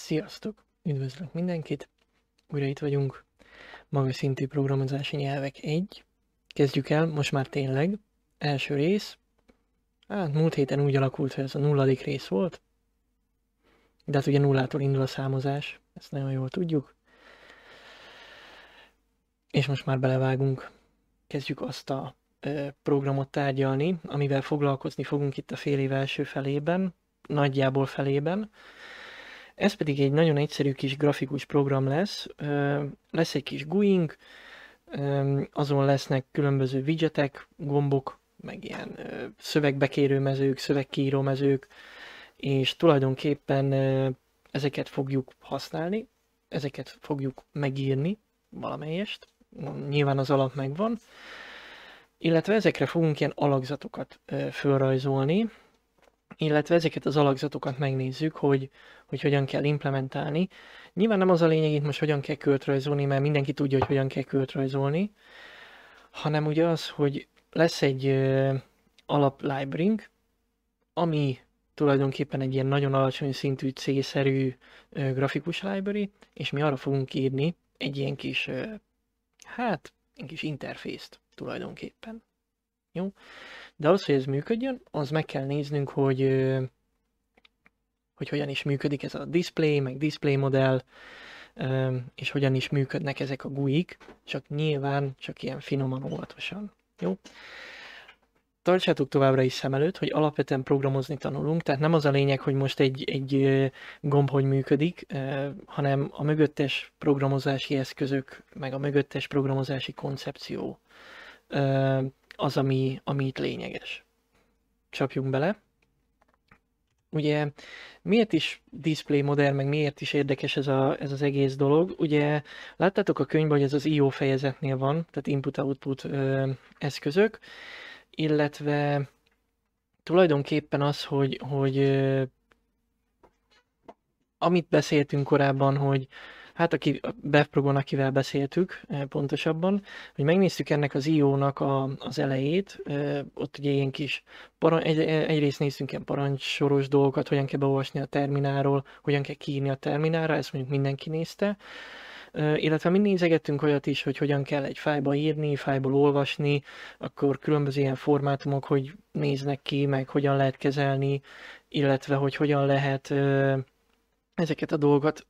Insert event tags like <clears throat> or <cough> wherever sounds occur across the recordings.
Sziasztok! Üdvözlök mindenkit! Újra itt vagyunk. Magas szintű programozási nyelvek 1. Kezdjük el, most már tényleg. Első rész. Hát múlt héten úgy alakult, hogy ez a nulladik rész volt. De hát ugye nullától indul a számozás, ezt nagyon jól tudjuk. És most már belevágunk. Kezdjük azt a ö, programot tárgyalni, amivel foglalkozni fogunk itt a fél év első felében, nagyjából felében ez pedig egy nagyon egyszerű kis grafikus program lesz. Lesz egy kis gui ink azon lesznek különböző widgetek, gombok, meg ilyen szövegbekérő mezők, szövegkiíró mezők, és tulajdonképpen ezeket fogjuk használni, ezeket fogjuk megírni, valamelyest, nyilván az alap megvan, illetve ezekre fogunk ilyen alakzatokat fölrajzolni, illetve ezeket az alakzatokat megnézzük, hogy, hogy hogyan kell implementálni. Nyilván nem az a lényeg itt most, hogyan kell költrajzolni, mert mindenki tudja, hogy hogyan kell költrajzolni, hanem ugye az, hogy lesz egy alap library ami tulajdonképpen egy ilyen nagyon alacsony szintű C-szerű grafikus library, és mi arra fogunk írni egy ilyen kis, hát, egy kis interfészt tulajdonképpen. Jó? De ahhoz, hogy ez működjön, az meg kell néznünk, hogy, hogy hogyan is működik ez a display, meg display modell, és hogyan is működnek ezek a GUI-k, csak nyilván csak ilyen finoman, óvatosan. Jó? tartsátok továbbra is szem előtt, hogy alapvetően programozni tanulunk, tehát nem az a lényeg, hogy most egy, egy gomb hogy működik, hanem a mögöttes programozási eszközök, meg a mögöttes programozási koncepció az, ami, ami itt lényeges. Csapjunk bele. Ugye miért is display modell, meg miért is érdekes ez, a, ez az egész dolog? Ugye láttátok a könyvben, hogy ez az IO fejezetnél van, tehát input-output eszközök, illetve tulajdonképpen az, hogy, hogy amit beszéltünk korábban, hogy, hát aki Bevprobon, akivel beszéltük eh, pontosabban, hogy megnéztük ennek az IO-nak a, az elejét, eh, ott ugye ilyen kis, parancs, egy, egyrészt néztünk ilyen parancsoros dolgokat, hogyan kell beolvasni a termináról, hogyan kell kiírni a terminálra, ezt mondjuk mindenki nézte, eh, illetve mi nézegettünk olyat is, hogy hogyan kell egy fájba írni, fájból olvasni, akkor különböző ilyen formátumok, hogy néznek ki, meg hogyan lehet kezelni, illetve hogy hogyan lehet ezeket a dolgokat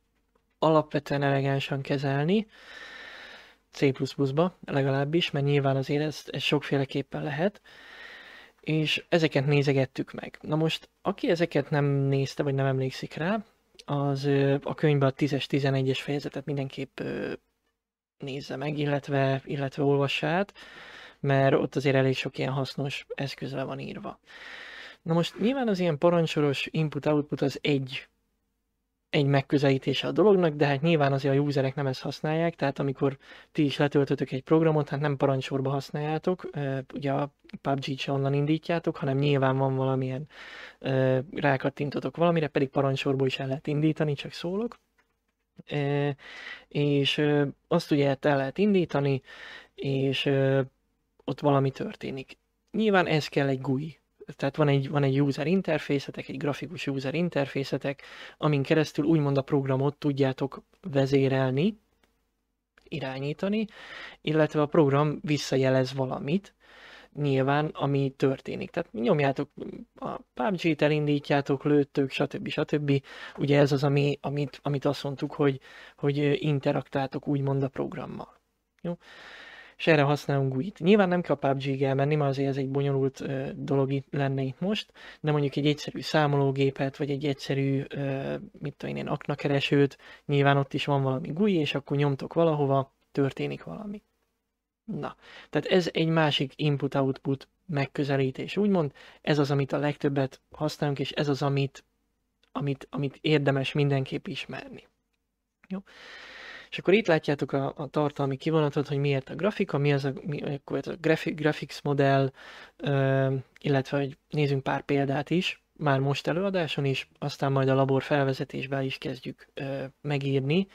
alapvetően elegánsan kezelni, C++-ba legalábbis, mert nyilván azért ez, ez sokféleképpen lehet, és ezeket nézegettük meg. Na most, aki ezeket nem nézte, vagy nem emlékszik rá, az a könyvben a 10-es, 11-es fejezetet mindenképp nézze meg, illetve, illetve olvassa át, mert ott azért elég sok ilyen hasznos eszközre van írva. Na most nyilván az ilyen parancsoros input-output az egy egy megközelítése a dolognak, de hát nyilván azért a userek nem ezt használják, tehát amikor ti is letöltötök egy programot, hát nem parancsorba használjátok, ugye a PUBG-t se onnan indítjátok, hanem nyilván van valamilyen, rákattintotok valamire, pedig parancsorból is el lehet indítani, csak szólok. És azt ugye el lehet indítani, és ott valami történik. Nyilván ez kell egy GUI, tehát van egy, van egy user interfészetek, egy grafikus user interfészetek, amin keresztül úgymond a programot tudjátok vezérelni, irányítani, illetve a program visszajelez valamit, nyilván, ami történik. Tehát nyomjátok a PUBG-t, elindítjátok, lőttök, stb. stb. Ugye ez az, ami, amit, amit azt mondtuk, hogy, hogy interaktátok úgymond a programmal. Jó? és erre használunk GUI-t. Nyilván nem kell PUBG-ig elmenni, mert azért ez egy bonyolult ö, dolog itt, lenne itt most, de mondjuk egy egyszerű számológépet, vagy egy egyszerű, ö, mit tudom én, aknakeresőt, nyilván ott is van valami GUI, és akkor nyomtok valahova, történik valami. Na, tehát ez egy másik input-output megközelítés, úgymond. Ez az, amit a legtöbbet használunk, és ez az, amit, amit, amit érdemes mindenképp ismerni. Jó. És akkor itt látjátok a, a tartalmi kivonatot, hogy miért a grafika, mi az a, mi, akkor ez a grafi, graphics modell, ö, illetve hogy nézzünk pár példát is, már most előadáson is, aztán majd a labor felvezetésben is kezdjük ö, megírni.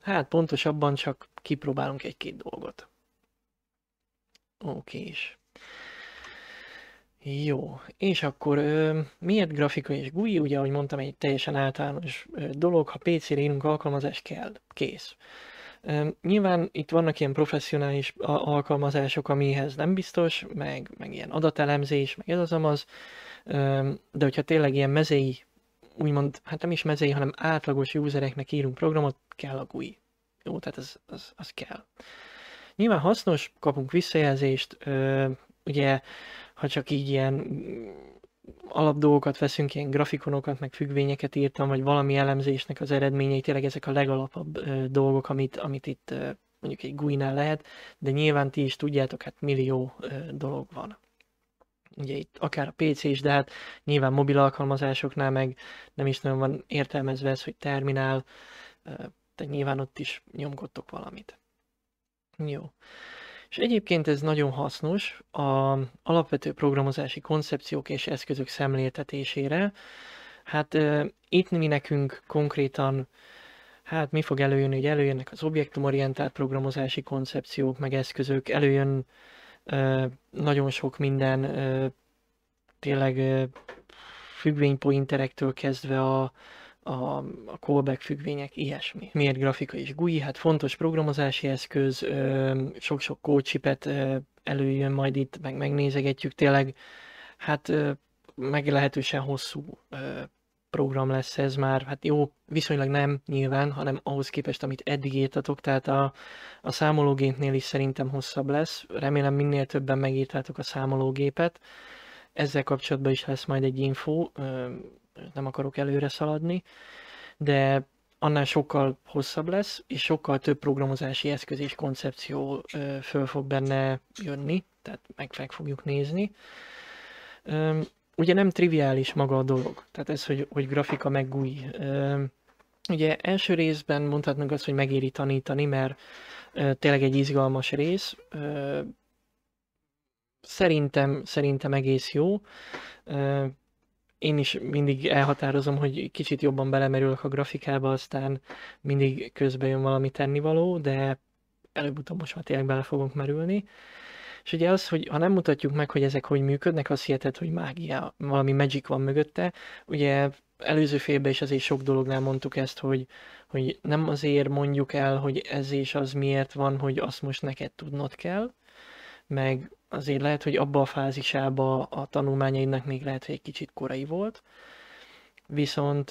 Hát pontosabban csak kipróbálunk egy-két dolgot. Oké is. Jó, és akkor ö, miért grafika és GUI? Ugye, ahogy mondtam, egy teljesen általános dolog, ha PC-re írunk alkalmazás kell, kész. Ö, nyilván itt vannak ilyen professzionális alkalmazások, amihez nem biztos, meg, meg ilyen adatelemzés, meg ez az amaz, ö, de hogyha tényleg ilyen mezei, úgymond, hát nem is mezei, hanem átlagos usereknek írunk programot, kell a GUI. Jó, tehát az, az, az kell. Nyilván hasznos, kapunk visszajelzést, ö, ugye ha csak így ilyen mm, alapdolgokat veszünk, ilyen grafikonokat, meg függvényeket írtam, vagy valami elemzésnek az eredményei, tényleg ezek a legalapabb ö, dolgok, amit, amit itt ö, mondjuk egy gui lehet, de nyilván ti is tudjátok, hát millió ö, dolog van. Ugye itt akár a PC is, de hát nyilván mobil alkalmazásoknál meg nem is nagyon van értelmezve ez, hogy terminál, tehát de nyilván ott is nyomkodtok valamit. Jó. És egyébként ez nagyon hasznos a alapvető programozási koncepciók és eszközök szemléltetésére. Hát uh, itt mi nekünk konkrétan, hát mi fog előjönni, hogy előjönnek az objektumorientált programozási koncepciók, meg eszközök, előjön uh, nagyon sok minden, uh, tényleg uh, függvénypointerektől kezdve a, a, a callback függvények, ilyesmi. Miért grafika és GUI? Hát fontos programozási eszköz, sok-sok kócsipet előjön majd itt, meg megnézegetjük tényleg. Hát meglehetősen hosszú program lesz ez már, hát jó, viszonylag nem nyilván, hanem ahhoz képest, amit eddig írtatok, tehát a, a számológépnél is szerintem hosszabb lesz. Remélem minél többen megírtátok a számológépet. Ezzel kapcsolatban is lesz majd egy info, nem akarok előre szaladni, de annál sokkal hosszabb lesz, és sokkal több programozási eszköz és koncepció föl fog benne jönni, tehát meg, fogjuk nézni. Ugye nem triviális maga a dolog, tehát ez, hogy, hogy grafika meg GUI. Ugye első részben mondhatnunk azt, hogy megéri tanítani, mert tényleg egy izgalmas rész. Szerintem, szerintem egész jó én is mindig elhatározom, hogy kicsit jobban belemerülök a grafikába, aztán mindig közben jön valami tennivaló, de előbb-utóbb most már tényleg bele fogunk merülni. És ugye az, hogy ha nem mutatjuk meg, hogy ezek hogy működnek, az hiheted, hogy mágia, valami magic van mögötte. Ugye előző félben is azért sok dolognál mondtuk ezt, hogy, hogy nem azért mondjuk el, hogy ez és az miért van, hogy azt most neked tudnod kell, meg azért lehet, hogy abba a fázisába a tanulmányainak még lehet, hogy egy kicsit korai volt, viszont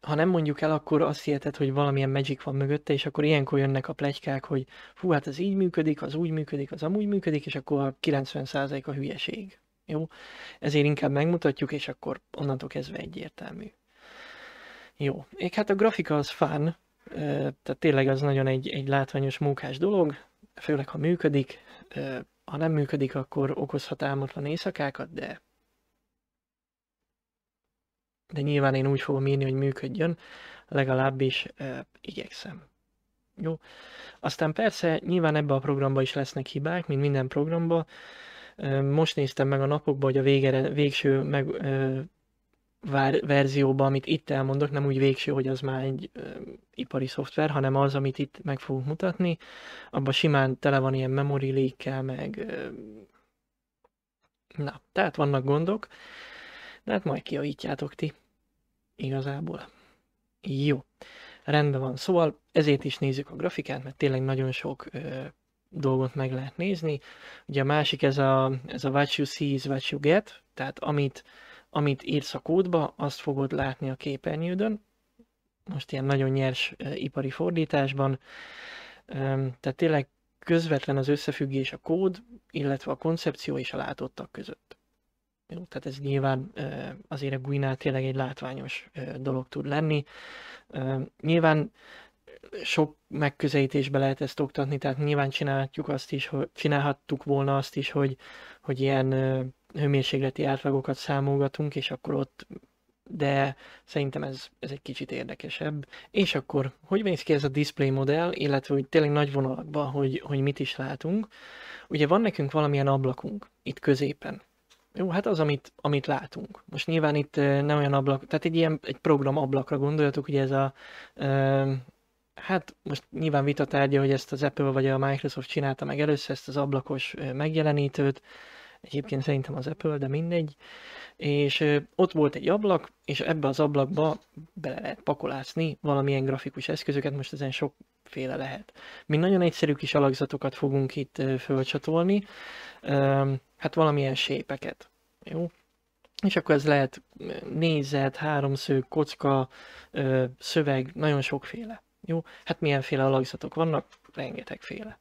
ha nem mondjuk el, akkor azt hiheted, hogy valamilyen magic van mögötte, és akkor ilyenkor jönnek a plegykák, hogy fú, hát ez így működik, az úgy működik, az amúgy működik, és akkor a 90% a hülyeség. Jó? Ezért inkább megmutatjuk, és akkor onnantól kezdve egyértelmű. Jó. Én hát a grafika az fán, tehát tényleg az nagyon egy, egy látványos mókás dolog, főleg ha működik, ha nem működik, akkor okozhat álmatlan éjszakákat, de de nyilván én úgy fogom írni, hogy működjön, legalábbis e, igyekszem. Jó. Aztán persze nyilván ebbe a programba is lesznek hibák, mint minden programba. E, most néztem meg a napokban, hogy a végere, végső meg, e, vár, verzióban, amit itt elmondok, nem úgy végső, hogy az már egy ö, ipari szoftver, hanem az, amit itt meg fogunk mutatni, abban simán tele van ilyen memory leak meg ö, na, tehát vannak gondok, de hát majd kiavítjátok ti igazából. Jó, rendben van. Szóval ezért is nézzük a grafikát, mert tényleg nagyon sok ö, dolgot meg lehet nézni. Ugye a másik ez a, ez a what you see is what you get, tehát amit amit írsz a kódba, azt fogod látni a képernyődön. Most ilyen nagyon nyers ipari fordításban. Tehát tényleg közvetlen az összefüggés a kód, illetve a koncepció és a látottak között. Jó, tehát ez nyilván azért a gui tényleg egy látványos dolog tud lenni. Nyilván sok megközelítésbe lehet ezt oktatni, tehát nyilván csinálhatjuk azt is, hogy csinálhattuk volna azt is, hogy, hogy ilyen hőmérsékleti átlagokat számolgatunk, és akkor ott, de szerintem ez, ez egy kicsit érdekesebb. És akkor, hogy néz ki ez a display modell, illetve hogy tényleg nagy vonalakban, hogy, hogy mit is látunk. Ugye van nekünk valamilyen ablakunk itt középen. Jó, hát az, amit, amit látunk. Most nyilván itt nem olyan ablak, tehát egy ilyen egy program ablakra gondoljatok, hogy ez a ö, hát most nyilván tárgya, hogy ezt az Apple vagy a Microsoft csinálta meg először, ezt az ablakos megjelenítőt, egyébként szerintem az Apple, de mindegy, és ott volt egy ablak, és ebbe az ablakba bele lehet pakolászni valamilyen grafikus eszközöket, most ezen sokféle lehet. Mi nagyon egyszerű kis alakzatokat fogunk itt fölcsatolni, hát valamilyen sépeket. Jó? És akkor ez lehet nézet, háromszög, kocka, szöveg, nagyon sokféle. Jó, hát milyenféle alakzatok vannak? Rengetegféle.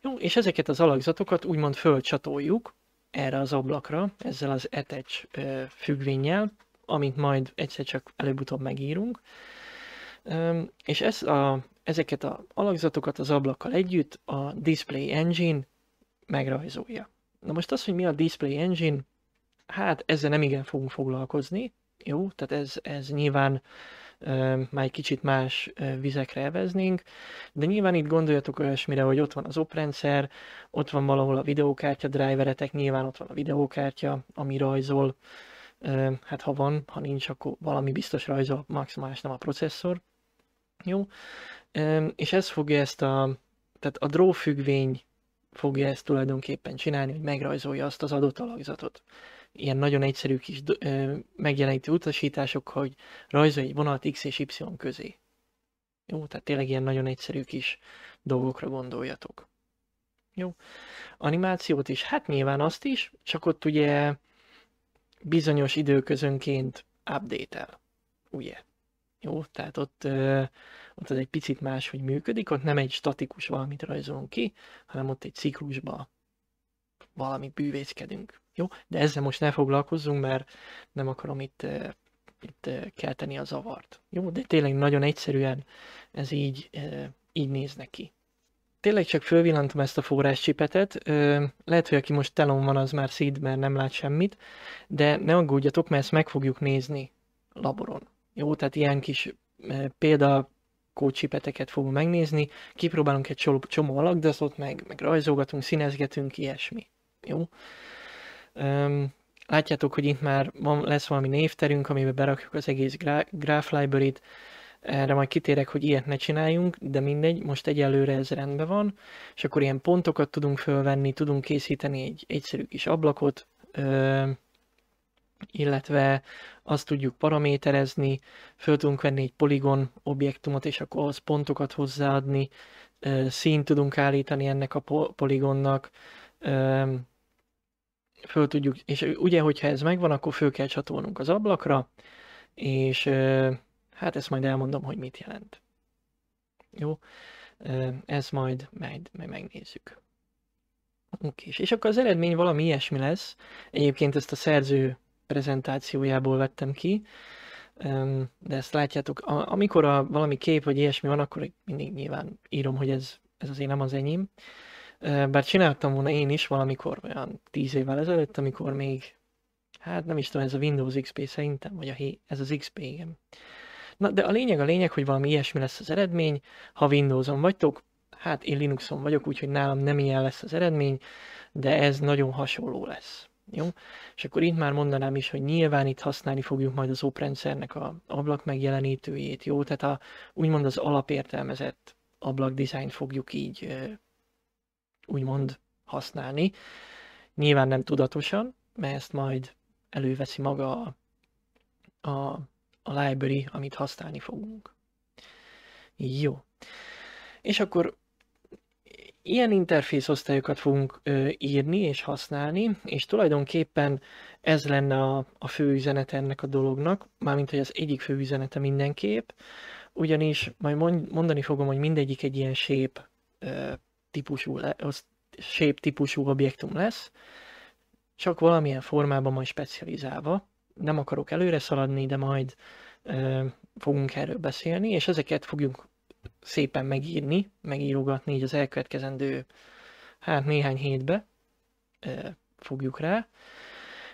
Jó, és ezeket az alakzatokat úgymond fölcsatoljuk, erre az ablakra, ezzel az etecs függvényel, amit majd egyszer csak előbb-utóbb megírunk. És ez a, ezeket az alakzatokat az ablakkal együtt a Display Engine megrajzolja. Na most az, hogy mi a Display Engine, hát ezzel nem igen fogunk foglalkozni, jó? Tehát ez, ez nyilván már egy kicsit más vizekre eveznénk, de nyilván itt gondoljatok olyasmire, hogy ott van az oprendszer, ott van valahol a videókártya driveretek, nyilván ott van a videókártya, ami rajzol, hát ha van, ha nincs, akkor valami biztos rajzol, maximális nem a processzor. Jó, és ez fogja ezt a, tehát a draw függvény fogja ezt tulajdonképpen csinálni, hogy megrajzolja azt az adott alakzatot ilyen nagyon egyszerű kis ö, megjelenítő utasítások, hogy rajzolj egy vonalt X és Y közé. Jó, tehát tényleg ilyen nagyon egyszerű kis dolgokra gondoljatok. Jó. Animációt is, hát nyilván azt is, csak ott ugye bizonyos időközönként update-el, ugye? Jó, tehát ott, ö, ott az egy picit más, hogy működik, ott nem egy statikus valamit rajzolunk ki, hanem ott egy ciklusba valamit bűvészkedünk. Jó? De ezzel most ne foglalkozzunk, mert nem akarom itt, eh, itt eh, kelteni a zavart. Jó? De tényleg nagyon egyszerűen ez így, eh, így néz neki. Tényleg csak fölvillantom ezt a forráscsipetet, lehet, hogy aki most telon van, az már szíd, mert nem lát semmit, de ne aggódjatok, mert ezt meg fogjuk nézni laboron. Jó, tehát ilyen kis példa kócsipeteket fogunk megnézni, kipróbálunk egy csomó alakdaszot meg, meg rajzolgatunk, színezgetünk, ilyesmi. Jó. Um, látjátok, hogy itt már van, lesz valami névterünk, amiben berakjuk az egész graph library-t. Erre majd kitérek, hogy ilyet ne csináljunk, de mindegy, most egyelőre ez rendben van, és akkor ilyen pontokat tudunk fölvenni, tudunk készíteni egy egyszerű kis ablakot, ö, illetve azt tudjuk paraméterezni, föl tudunk venni egy poligon objektumot, és akkor az pontokat hozzáadni, színt tudunk állítani ennek a poligonnak, föl tudjuk, és ugye, hogyha ez megvan, akkor föl kell csatolnunk az ablakra, és hát ezt majd elmondom, hogy mit jelent. Jó, ezt majd, majd, majd megnézzük. Oké, és akkor az eredmény valami ilyesmi lesz. Egyébként ezt a szerző prezentációjából vettem ki, de ezt látjátok, amikor a, valami kép vagy ilyesmi van, akkor mindig nyilván írom, hogy ez, ez azért nem az enyém. Bár csináltam volna én is valamikor olyan 10 évvel ezelőtt, amikor még, hát nem is tudom, ez a Windows XP szerintem, vagy a hé, ez az XP, igen. Na, de a lényeg a lényeg, hogy valami ilyesmi lesz az eredmény. Ha Windows-on vagytok, hát én Linux-on vagyok, úgyhogy nálam nem ilyen lesz az eredmény, de ez nagyon hasonló lesz. Jó? És akkor itt már mondanám is, hogy nyilván itt használni fogjuk majd az oprendszernek a ablak megjelenítőjét, jó? Tehát a, úgymond az alapértelmezett ablak dizájn fogjuk így úgymond használni. Nyilván nem tudatosan, mert ezt majd előveszi maga a, a, a library, amit használni fogunk. Jó. És akkor ilyen interfész osztályokat fogunk ö, írni és használni, és tulajdonképpen ez lenne a, a fő üzenete ennek a dolognak, mármint hogy az egyik fő üzenete mindenképp, ugyanis majd mondani fogom, hogy mindegyik egy ilyen shape típusú, le, az shape típusú objektum lesz, csak valamilyen formában majd specializálva. Nem akarok előre szaladni, de majd ö, fogunk erről beszélni, és ezeket fogjuk szépen megírni, megírogatni így az elkövetkezendő hát néhány hétbe ö, fogjuk rá.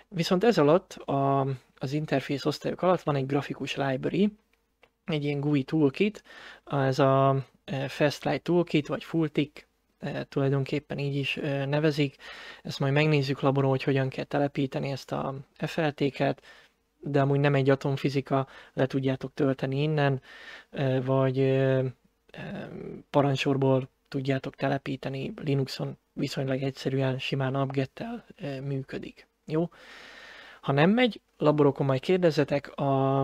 Viszont ez alatt a, az interfész osztályok alatt van egy grafikus library, egy ilyen GUI toolkit, ez a Fastlight toolkit, vagy Fulltick tulajdonképpen így is nevezik. Ezt majd megnézzük laboron, hogy hogyan kell telepíteni ezt a e FLT-ket, de amúgy nem egy atomfizika, le tudjátok tölteni innen, vagy parancsorból tudjátok telepíteni Linuxon viszonylag egyszerűen, simán abgettel működik. Jó? Ha nem megy, laborokon majd kérdezzetek, a,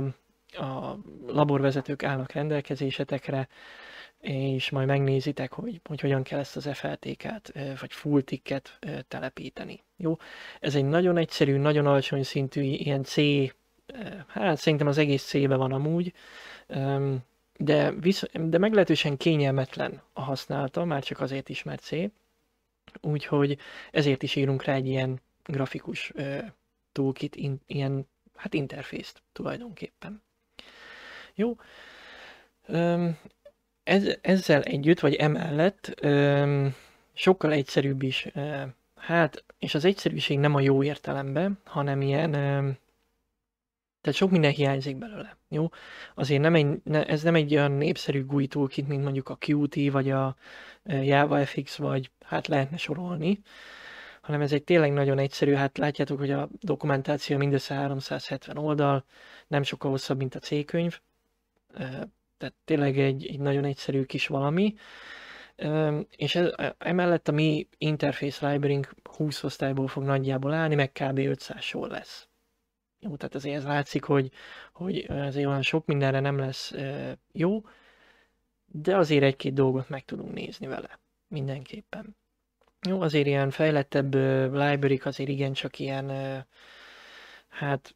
a laborvezetők állnak rendelkezésetekre, és majd megnézitek, hogy, hogy hogyan kell ezt az flt vagy full ticket telepíteni. Jó? Ez egy nagyon egyszerű, nagyon alacsony szintű, ilyen C, hát szerintem az egész C-be van amúgy, de, visz, de meglehetősen kényelmetlen a használata, már csak azért is, mert C. Úgyhogy ezért is írunk rá egy ilyen grafikus toolkit, ilyen, hát interfészt tulajdonképpen. Jó, ez, ezzel együtt, vagy emellett öm, sokkal egyszerűbb is, ö, hát, és az egyszerűség nem a jó értelemben, hanem ilyen, ö, tehát sok minden hiányzik belőle, jó? Azért nem egy, ne, ez nem egy olyan népszerű GUI toolkit, mint mondjuk a Qt, vagy a JavaFX, vagy hát lehetne sorolni, hanem ez egy tényleg nagyon egyszerű, hát látjátok, hogy a dokumentáció mindössze 370 oldal, nem sokkal hosszabb, mint a C-könyv, tehát tényleg egy, egy nagyon egyszerű kis valami. És ez, e, emellett a mi interface library 20 osztályból fog nagyjából állni, meg kb. 500 sor lesz. Jó, tehát azért ez látszik, hogy, hogy azért olyan sok mindenre nem lesz jó, de azért egy-két dolgot meg tudunk nézni vele. Mindenképpen. Jó, azért ilyen fejlettebb library azért igencsak ilyen, hát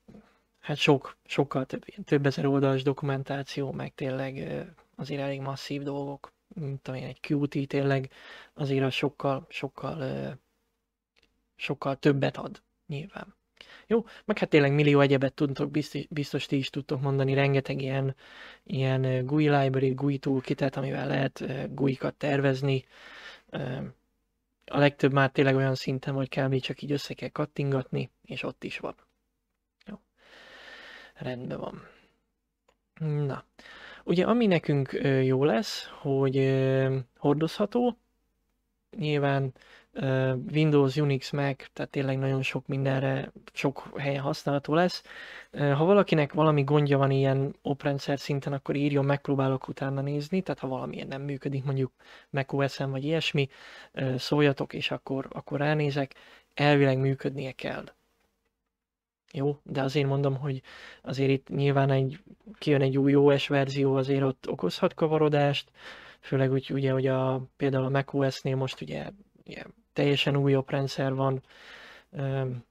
hát sok, sokkal több, több ezer oldalas dokumentáció, meg tényleg azért elég masszív dolgok, mint amilyen egy QT tényleg azért az sokkal, sokkal, sokkal többet ad nyilván. Jó, meg hát tényleg millió egyebet tudtok, biztos, biztos ti is tudtok mondani, rengeteg ilyen, ilyen GUI library, GUI toolkitet, amivel lehet GUI-kat tervezni. A legtöbb már tényleg olyan szinten, hogy kell még csak így össze kell kattingatni, és ott is van. Rendben van. Na, ugye ami nekünk jó lesz, hogy hordozható, nyilván Windows, Unix, Mac, tehát tényleg nagyon sok mindenre, sok helyen használható lesz. Ha valakinek valami gondja van ilyen oprendszer szinten, akkor írjon, megpróbálok utána nézni, tehát ha valamilyen nem működik, mondjuk Mac OS-en vagy ilyesmi, szóljatok, és akkor, akkor ránézek, elvileg működnie kell jó, de azért mondom, hogy azért itt nyilván egy, kijön egy új OS verzió, azért ott okozhat kavarodást, főleg úgy ugye, hogy a, például a macOS-nél most ugye, ugye teljesen új rendszer van, öm,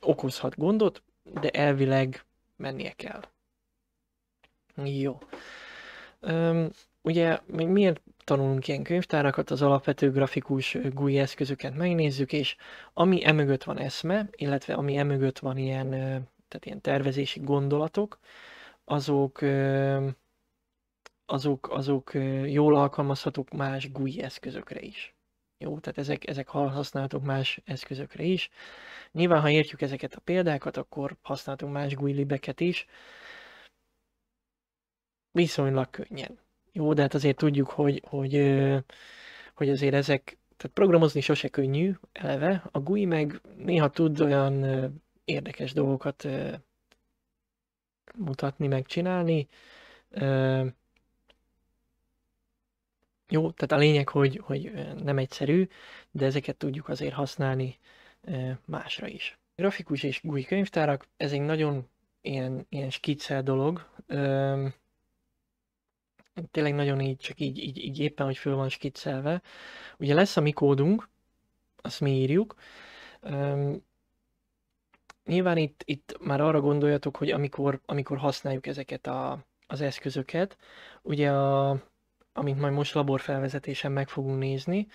okozhat gondot, de elvileg mennie kell. Jó. Öm, ugye miért tanulunk ilyen könyvtárakat, az alapvető grafikus GUI eszközöket megnézzük, és ami emögött van eszme, illetve ami emögött van ilyen, tehát ilyen tervezési gondolatok, azok, azok, azok jól alkalmazhatók más GUI eszközökre is. Jó, tehát ezek, ezek használhatók más eszközökre is. Nyilván, ha értjük ezeket a példákat, akkor használhatunk más GUI libeket is. Viszonylag könnyen. Jó, de hát azért tudjuk, hogy, hogy, hogy azért ezek, tehát programozni sose könnyű eleve, a GUI meg néha tud olyan érdekes dolgokat mutatni, megcsinálni. Jó, tehát a lényeg, hogy, hogy nem egyszerű, de ezeket tudjuk azért használni másra is. Grafikus és GUI könyvtárak, ez egy nagyon ilyen, ilyen skiccel dolog. Hát tényleg nagyon így, csak így, így, így éppen, hogy föl van skiccelve. Ugye lesz a mi kódunk, azt mi írjuk. Um, nyilván itt, itt már arra gondoljatok, hogy amikor, amikor használjuk ezeket a, az eszközöket, ugye a, amit majd most laborfelvezetésen meg fogunk nézni,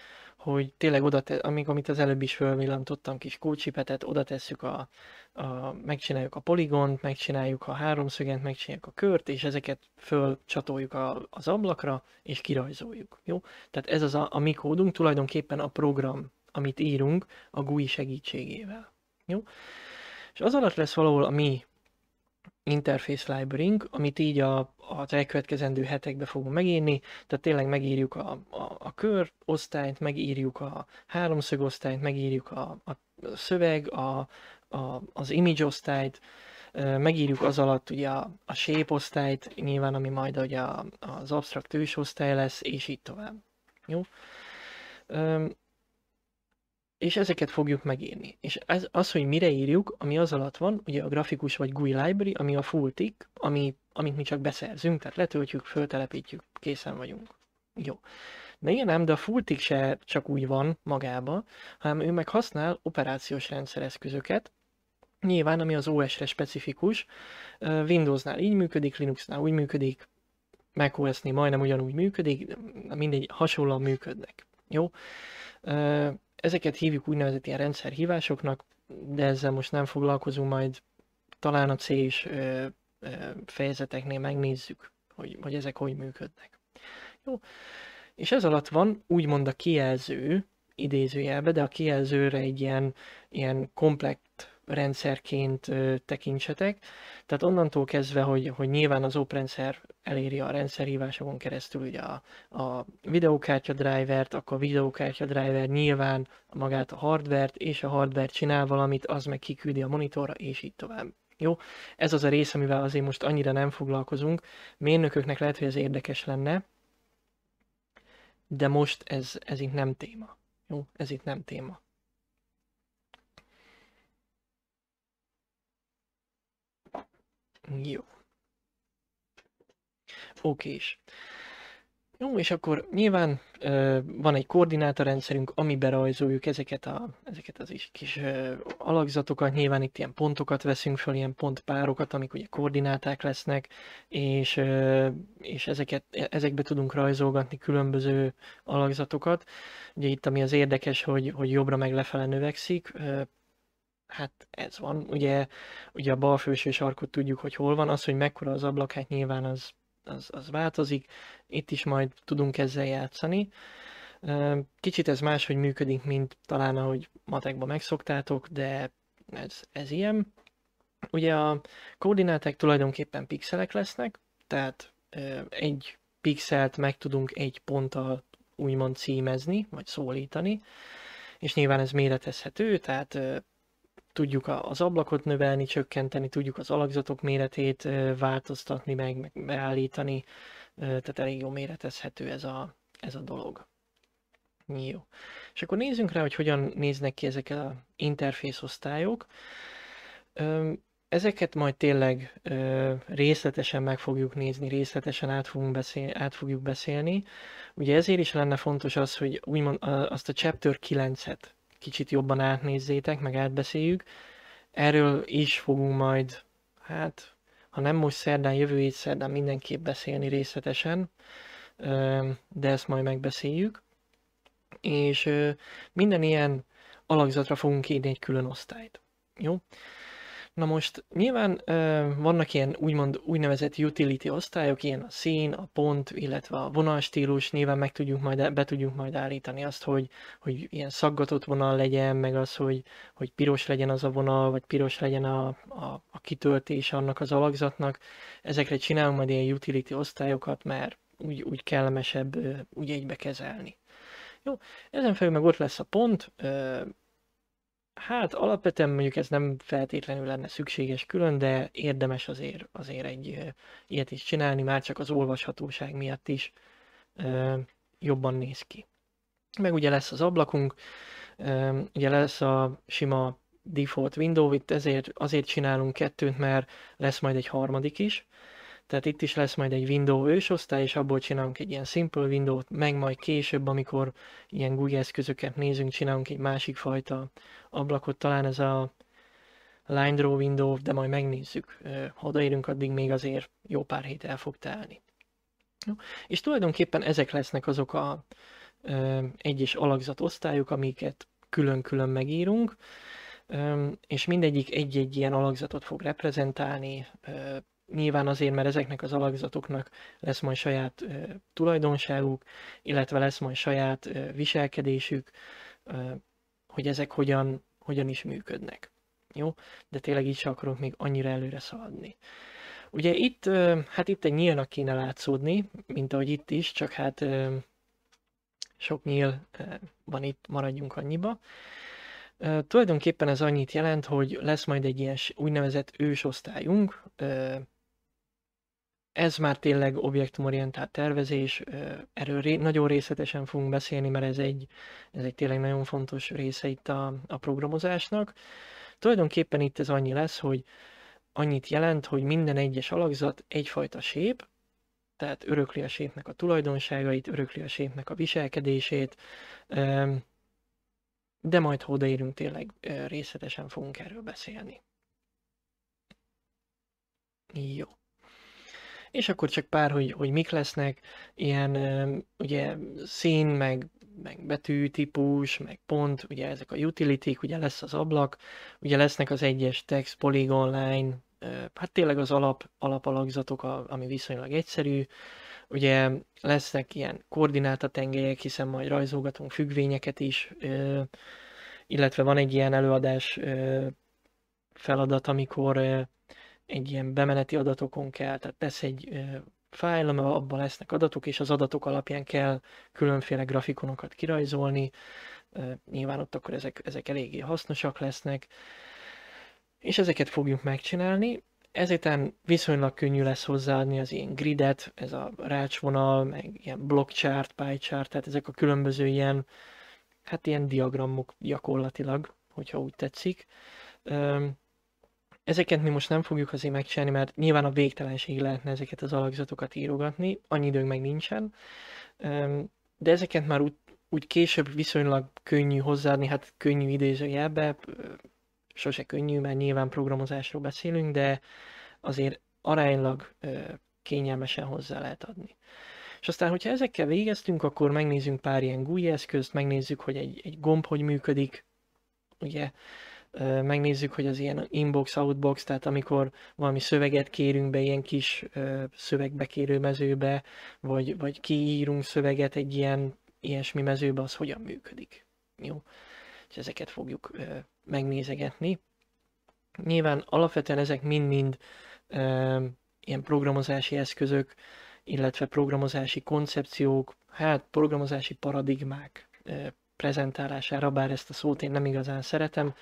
hogy tényleg oda, te, amíg, amit az előbb is fölvillantottam, kis kócsipetet, oda tesszük a, a, megcsináljuk a poligont, megcsináljuk a háromszöget, megcsináljuk a kört, és ezeket fölcsatoljuk a, az ablakra, és kirajzoljuk, jó? Tehát ez az a, a mi kódunk, tulajdonképpen a program, amit írunk a GUI segítségével, jó? És az alatt lesz valahol a mi interface library amit így a, az elkövetkezendő hetekbe fogunk megírni, tehát tényleg megírjuk a, a, a kör osztályt, megírjuk a háromszög osztályt, megírjuk a, a szöveg, a, a, az image osztályt, megírjuk az alatt ugye a, a shape osztályt, nyilván ami majd ugye az abstrakt ős osztály lesz, és így tovább. Jó? és ezeket fogjuk megírni. És ez, az, hogy mire írjuk, ami az alatt van, ugye a grafikus vagy GUI library, ami a full tick, ami, amit mi csak beszerzünk, tehát letöltjük, föltelepítjük, készen vagyunk. Jó. De igen nem, de a full tick se csak úgy van magába, hanem ő meg használ operációs rendszereszközöket, nyilván ami az OS-re specifikus, Windowsnál így működik, Linuxnál úgy működik, macOS-nél majdnem ugyanúgy működik, mindegy, hasonlóan működnek. Jó? Ezeket hívjuk úgynevezett ilyen rendszerhívásoknak, de ezzel most nem foglalkozunk, majd talán a C is fejezeteknél megnézzük, hogy, hogy ezek hogy működnek. Jó. És ez alatt van úgymond a kijelző, idézőjelbe, de a kijelzőre egy ilyen, ilyen komplex rendszerként tekintsetek. Tehát onnantól kezdve, hogy, hogy nyilván az rendszer eléri a rendszerhívásokon keresztül ugye a, a videókártya drivert, akkor a videókártya driver nyilván magát a hardvert, és a hardware csinál valamit, az meg kiküldi a monitorra, és így tovább. Jó, ez az a rész, amivel azért most annyira nem foglalkozunk. Mérnököknek lehet, hogy ez érdekes lenne, de most ez, ez itt nem téma. Jó, ez itt nem téma. Jó. Oké is. Jó, és akkor nyilván ö, van egy koordinátorrendszerünk, amiben rajzoljuk ezeket, a, ezeket az is kis ö, alakzatokat, nyilván itt ilyen pontokat veszünk fel, ilyen pontpárokat, amik ugye koordináták lesznek, és, ö, és ezeket, e, ezekbe tudunk rajzolgatni különböző alakzatokat. Ugye itt ami az érdekes, hogy, hogy jobbra meg lefele növekszik, ö, hát ez van. Ugye, ugye a bal felső sarkot tudjuk, hogy hol van. Az, hogy mekkora az ablak, hát nyilván az, az, az változik. Itt is majd tudunk ezzel játszani. Kicsit ez máshogy működik, mint talán ahogy matekban megszoktátok, de ez, ez ilyen. Ugye a koordináták tulajdonképpen pixelek lesznek, tehát egy pixelt meg tudunk egy ponttal úgymond címezni, vagy szólítani, és nyilván ez méretezhető, tehát tudjuk az ablakot növelni, csökkenteni, tudjuk az alakzatok méretét változtatni, meg, meg beállítani, tehát elég jó méretezhető ez a, ez a dolog. Jó. És akkor nézzünk rá, hogy hogyan néznek ki ezek a interfész osztályok. Ezeket majd tényleg részletesen meg fogjuk nézni, részletesen át, beszél, beszélni, át fogjuk beszélni. Ugye ezért is lenne fontos az, hogy úgymond azt a chapter 9-et kicsit jobban átnézzétek, meg átbeszéljük. Erről is fogunk majd, hát ha nem most szerdán, jövő hét szerdán mindenképp beszélni részletesen, de ezt majd megbeszéljük. És minden ilyen alakzatra fogunk írni egy külön osztályt. Jó? Na most nyilván vannak ilyen úgymond úgynevezett utility osztályok, ilyen a szín, a pont, illetve a vonalstílus, nyilván meg tudjuk majd, be tudjuk majd állítani azt, hogy, hogy ilyen szaggatott vonal legyen, meg az, hogy, hogy piros legyen az a vonal, vagy piros legyen a, a, a kitöltés annak az alakzatnak. Ezekre csinálunk majd ilyen utility osztályokat, mert úgy, úgy kellemesebb úgy egybe kezelni. Jó, ezen felül meg ott lesz a pont, Hát alapvetően mondjuk ez nem feltétlenül lenne szükséges külön, de érdemes azért, azért egy ilyet is csinálni, már csak az olvashatóság miatt is ö, jobban néz ki. Meg ugye lesz az ablakunk, ö, ugye lesz a sima default window, itt ezért, azért csinálunk kettőt, mert lesz majd egy harmadik is, tehát itt is lesz majd egy Windows ősosztály, és abból csinálunk egy ilyen Simple Windows-t, meg majd később, amikor ilyen GUI eszközöket nézünk, csinálunk egy másik fajta ablakot, talán ez a Line Draw Window, de majd megnézzük. Ha odaérünk, addig még azért jó pár hét el fog telni. és tulajdonképpen ezek lesznek azok a egyes egyes osztályok, amiket külön-külön megírunk, és mindegyik egy-egy ilyen alakzatot fog reprezentálni, Nyilván azért, mert ezeknek az alakzatoknak lesz majd saját e, tulajdonságuk, illetve lesz majd saját e, viselkedésük, e, hogy ezek hogyan, hogyan is működnek. Jó? De tényleg így sem akarok még annyira előre szaladni. Ugye itt, hát itt egy nyílnak kéne látszódni, mint ahogy itt is, csak hát sok nyíl van itt, maradjunk annyiba. Tulajdonképpen ez annyit jelent, hogy lesz majd egy ilyen úgynevezett ősosztályunk, ez már tényleg objektumorientált tervezés, erről ré, nagyon részletesen fogunk beszélni, mert ez egy, ez egy tényleg nagyon fontos része itt a, a programozásnak. Tulajdonképpen itt ez annyi lesz, hogy annyit jelent, hogy minden egyes alakzat egyfajta sép, tehát örökli a sépnek a tulajdonságait, örökli a sépnek a viselkedését, de majd ha odaérünk, tényleg részletesen fogunk erről beszélni. Jó és akkor csak pár, hogy, hogy mik lesznek, ilyen ugye szín, meg, meg betű, típus, meg pont, ugye ezek a utility ugye lesz az ablak, ugye lesznek az egyes text, polygon, line, hát tényleg az alap, alakzatok, ami viszonylag egyszerű, ugye lesznek ilyen koordinátatengelyek, hiszen majd rajzolgatunk függvényeket is, illetve van egy ilyen előadás feladat, amikor egy ilyen bemeneti adatokon kell, tehát lesz egy fájl, amely abban lesznek adatok, és az adatok alapján kell különféle grafikonokat kirajzolni. Nyilván ott akkor ezek, ezek eléggé hasznosak lesznek, és ezeket fogjuk megcsinálni. Ezután viszonylag könnyű lesz hozzáadni az ilyen gridet, ez a rácsvonal, meg ilyen blockchart, piechart, tehát ezek a különböző ilyen, hát ilyen diagramok gyakorlatilag, hogyha úgy tetszik Ezeket mi most nem fogjuk azért megcsinálni, mert nyilván a végtelenség lehetne ezeket az alakzatokat írogatni, annyi időnk meg nincsen, de ezeket már úgy, úgy később viszonylag könnyű hozzáadni, hát könnyű idézőjelbe, sose könnyű, mert nyilván programozásról beszélünk, de azért aránylag kényelmesen hozzá lehet adni. És aztán, hogyha ezekkel végeztünk, akkor megnézzünk pár ilyen GUI eszközt, megnézzük, hogy egy, egy gomb hogy működik, ugye, megnézzük, hogy az ilyen inbox, outbox, tehát amikor valami szöveget kérünk be ilyen kis szövegbekérő mezőbe, vagy, vagy kiírunk szöveget egy ilyen ilyesmi mezőbe, az hogyan működik. Jó? És ezeket fogjuk megnézegetni. Nyilván alapvetően ezek mind-mind ilyen programozási eszközök, illetve programozási koncepciók, hát programozási paradigmák prezentálására, bár ezt a szót én nem igazán szeretem,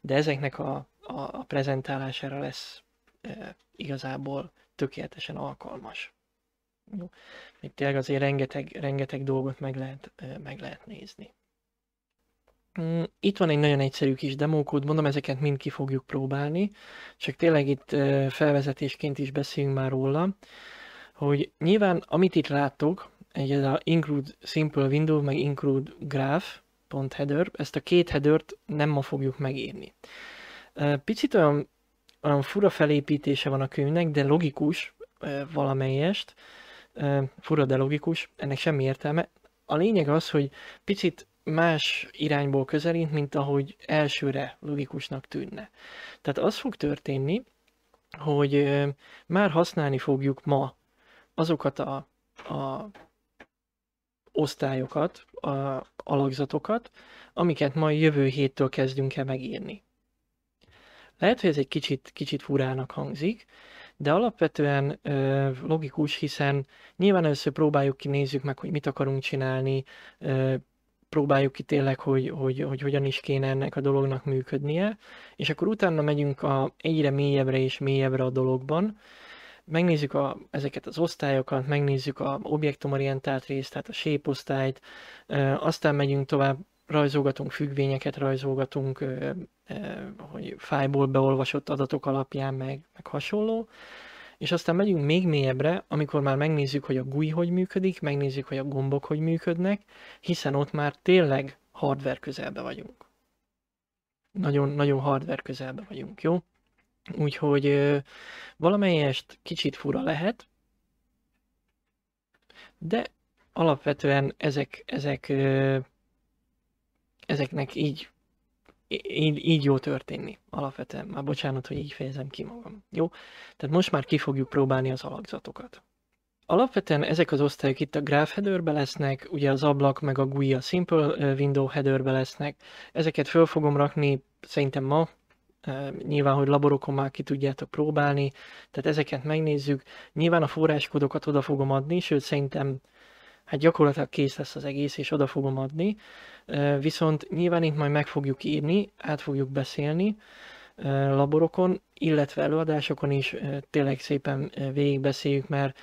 de ezeknek a, a, a prezentálására lesz e, igazából tökéletesen alkalmas. Jó. Még tényleg azért rengeteg, rengeteg dolgot meg lehet, e, meg lehet nézni. Mm, itt van egy nagyon egyszerű kis demókód, mondom, ezeket mind ki fogjuk próbálni, csak tényleg itt felvezetésként is beszéljünk már róla, hogy nyilván amit itt láttok, egy ez a include simple window, meg include graph, pont header, ezt a két headert nem ma fogjuk megírni. Picit olyan, olyan fura felépítése van a könyvnek, de logikus valamelyest, fura, de logikus, ennek semmi értelme. A lényeg az, hogy picit más irányból közelít, mint ahogy elsőre logikusnak tűnne. Tehát az fog történni, hogy már használni fogjuk ma azokat a, a osztályokat, a alakzatokat, amiket majd jövő héttől kezdünk el megírni. Lehet, hogy ez egy kicsit, kicsit furának hangzik, de alapvetően ö, logikus, hiszen nyilván először próbáljuk ki, nézzük meg, hogy mit akarunk csinálni, ö, próbáljuk ki tényleg, hogy, hogy, hogy hogyan is kéne ennek a dolognak működnie, és akkor utána megyünk a, egyre mélyebbre és mélyebbre a dologban, megnézzük a, ezeket az osztályokat, megnézzük a objektumorientált részt, tehát a shape osztályt, aztán megyünk tovább, rajzolgatunk függvényeket, rajzolgatunk, hogy fájból beolvasott adatok alapján, meg, meg hasonló, és aztán megyünk még mélyebbre, amikor már megnézzük, hogy a GUI hogy működik, megnézzük, hogy a gombok hogy működnek, hiszen ott már tényleg hardware közelbe vagyunk. Nagyon, nagyon hardware közelbe vagyunk, jó? Úgyhogy valamelyest kicsit fura lehet, de alapvetően ezek, ezek, ezeknek így, így, így jó történni. Alapvetően, már bocsánat, hogy így fejezem ki magam. Jó? Tehát most már ki fogjuk próbálni az alakzatokat. Alapvetően ezek az osztályok itt a graph headerbe lesznek, ugye az ablak meg a GUI a simple window headerbe lesznek. Ezeket föl fogom rakni szerintem ma, nyilván, hogy laborokon már ki tudjátok próbálni, tehát ezeket megnézzük. Nyilván a forráskódokat oda fogom adni, sőt szerintem hát gyakorlatilag kész lesz az egész, és oda fogom adni. Viszont nyilván itt majd meg fogjuk írni, át fogjuk beszélni laborokon, illetve előadásokon is tényleg szépen végigbeszéljük, mert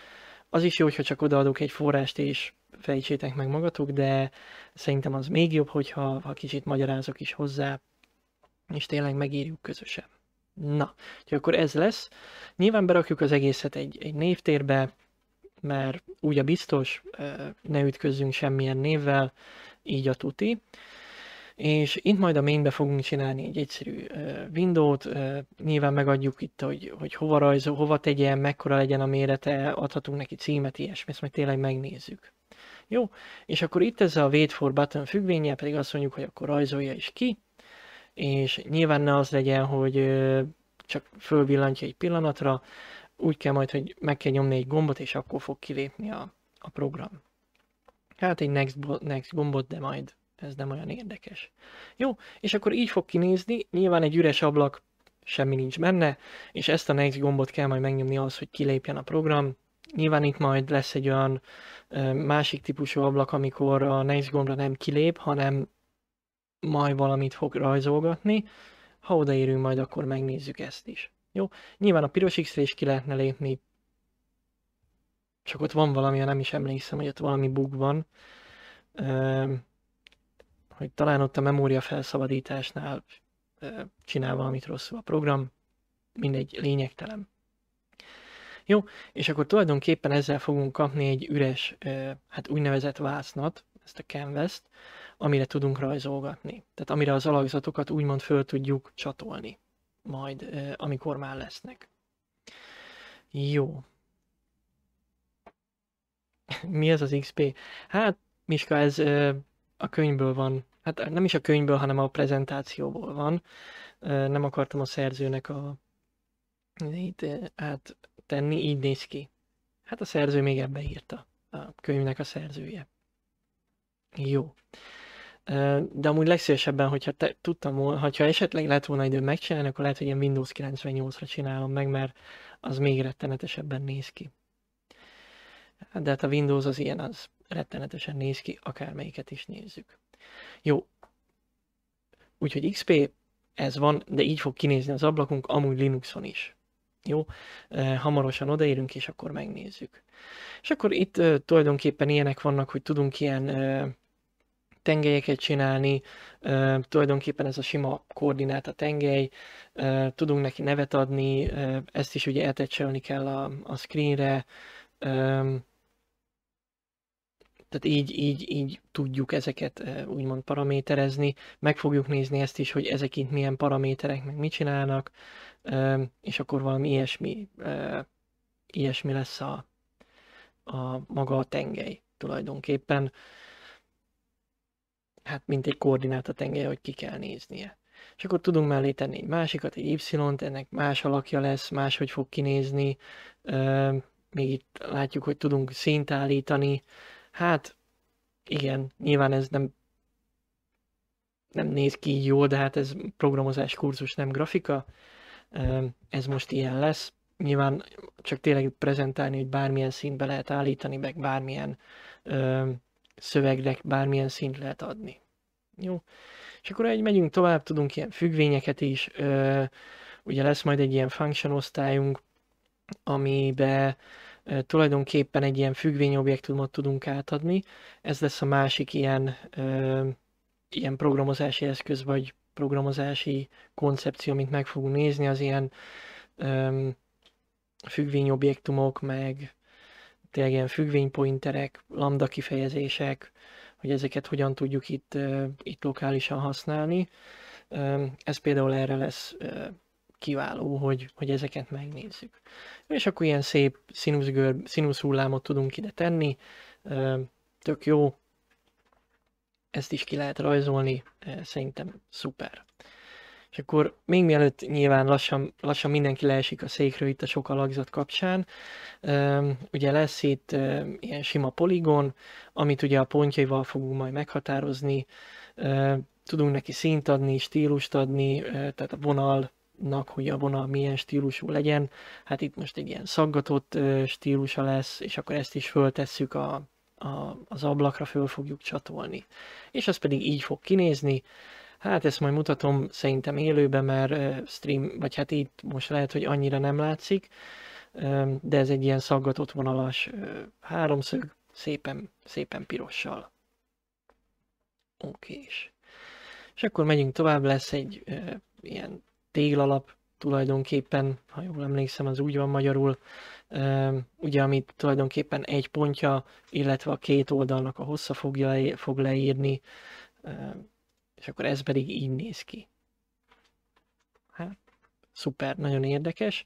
az is jó, hogyha csak odaadok egy forrást, és fejtsétek meg magatok, de szerintem az még jobb, hogyha ha kicsit magyarázok is hozzá, és tényleg megírjuk közösen. Na, úgyhogy akkor ez lesz. Nyilván berakjuk az egészet egy, egy névtérbe, mert úgy a biztos, ne ütközzünk semmilyen névvel, így a tuti. És itt majd a mainbe fogunk csinálni egy egyszerű windowt, nyilván megadjuk itt, hogy, hogy hova rajzol, hova tegyen, mekkora legyen a mérete, adhatunk neki címet, ilyesmi, ezt majd tényleg megnézzük. Jó, és akkor itt ez a wait for button függvénye, pedig azt mondjuk, hogy akkor rajzolja is ki, és nyilván ne az legyen, hogy csak fölvillantja egy pillanatra, úgy kell majd, hogy meg kell nyomni egy gombot, és akkor fog kilépni a, a program. Hát egy next, next gombot, de majd ez nem olyan érdekes. Jó, és akkor így fog kinézni, nyilván egy üres ablak, semmi nincs benne, és ezt a next gombot kell majd megnyomni ahhoz, hogy kilépjen a program. Nyilván itt majd lesz egy olyan másik típusú ablak, amikor a next gombra nem kilép, hanem majd valamit fog rajzolgatni. Ha odaérünk, majd akkor megnézzük ezt is. Jó? Nyilván a piros x is ki lehetne lépni. Csak ott van valami, nem is emlékszem, hogy ott valami bug van. Ö, hogy talán ott a memória felszabadításnál csinál valamit rosszul a program. Mindegy, lényegtelen. Jó, és akkor tulajdonképpen ezzel fogunk kapni egy üres, hát úgynevezett vásznat, ezt a canvas-t, amire tudunk rajzolgatni. Tehát amire az alakzatokat úgymond föl tudjuk csatolni, majd amikor már lesznek. Jó. <laughs> Mi ez az XP? Hát, Miska, ez a könyvből van, hát nem is a könyvből, hanem a prezentációból van. Nem akartam a szerzőnek a itt tenni így néz ki. Hát a szerző még ebbe írta, a könyvnek a szerzője. Jó. De amúgy legszívesebben, hogyha te, tudtam volna, hogyha esetleg lett volna idő megcsinálni, akkor lehet, hogy ilyen Windows 98-ra csinálom meg, mert az még rettenetesebben néz ki. De hát a Windows az ilyen, az rettenetesen néz ki, akármelyiket is nézzük. Jó. Úgyhogy XP, ez van, de így fog kinézni az ablakunk, amúgy Linuxon is. Jó, hamarosan odaérünk, és akkor megnézzük. És akkor itt e, tulajdonképpen ilyenek vannak, hogy tudunk ilyen tengelyeket csinálni, e, tulajdonképpen ez a sima a tengely, e, tudunk neki nevet adni, e, ezt is ugye eltecselni kell a, a screenre, e, tehát így, így, így tudjuk ezeket úgymond paraméterezni, meg fogjuk nézni ezt is, hogy ezek itt milyen paraméterek, meg mit csinálnak, és akkor valami ilyesmi, ilyesmi lesz a, a maga a tengely tulajdonképpen hát mint egy koordináta tenger, hogy ki kell néznie. És akkor tudunk mellé tenni egy másikat, egy Y-t, ennek más alakja lesz, máshogy fog kinézni. még itt látjuk, hogy tudunk szint állítani. Hát igen, nyilván ez nem nem néz ki így jól, de hát ez programozás kurzus, nem grafika. Ez most ilyen lesz. Nyilván csak tényleg prezentálni, hogy bármilyen szintbe lehet állítani, meg bármilyen szövegnek bármilyen szint lehet adni. Jó? És akkor egy megyünk tovább, tudunk ilyen függvényeket is, ö, ugye lesz majd egy ilyen function osztályunk, amibe ö, tulajdonképpen egy ilyen függvényobjektumot tudunk átadni. Ez lesz a másik ilyen, ö, ilyen programozási eszköz, vagy programozási koncepció, amit meg fogunk nézni, az ilyen ö, függvényobjektumok, meg tényleg ilyen függvénypointerek, lambda kifejezések, hogy ezeket hogyan tudjuk itt, itt lokálisan használni. Ez például erre lesz kiváló, hogy, hogy ezeket megnézzük. És akkor ilyen szép színuszgör, színuszhullámot tudunk ide tenni, tök jó, ezt is ki lehet rajzolni, szerintem szuper. És akkor még mielőtt nyilván lassan, lassan mindenki leesik a székről itt a sok alakzat kapcsán, ugye lesz itt ilyen sima poligon, amit ugye a pontjaival fogunk majd meghatározni, tudunk neki színt adni, stílust adni, tehát a vonal, nak, hogy a vonal milyen stílusú legyen. Hát itt most egy ilyen szaggatott stílusa lesz, és akkor ezt is föltesszük a, a, az ablakra, föl fogjuk csatolni. És ez pedig így fog kinézni. Hát ezt majd mutatom szerintem élőben, mert stream, vagy hát itt most lehet, hogy annyira nem látszik, de ez egy ilyen szaggatott vonalas háromszög, szépen, szépen pirossal. oké És akkor megyünk tovább, lesz egy ilyen téglalap tulajdonképpen, ha jól emlékszem, az úgy van magyarul, ugye amit tulajdonképpen egy pontja, illetve a két oldalnak a hossza fogja, fog leírni, és akkor ez pedig így néz ki. Hát, szuper, nagyon érdekes.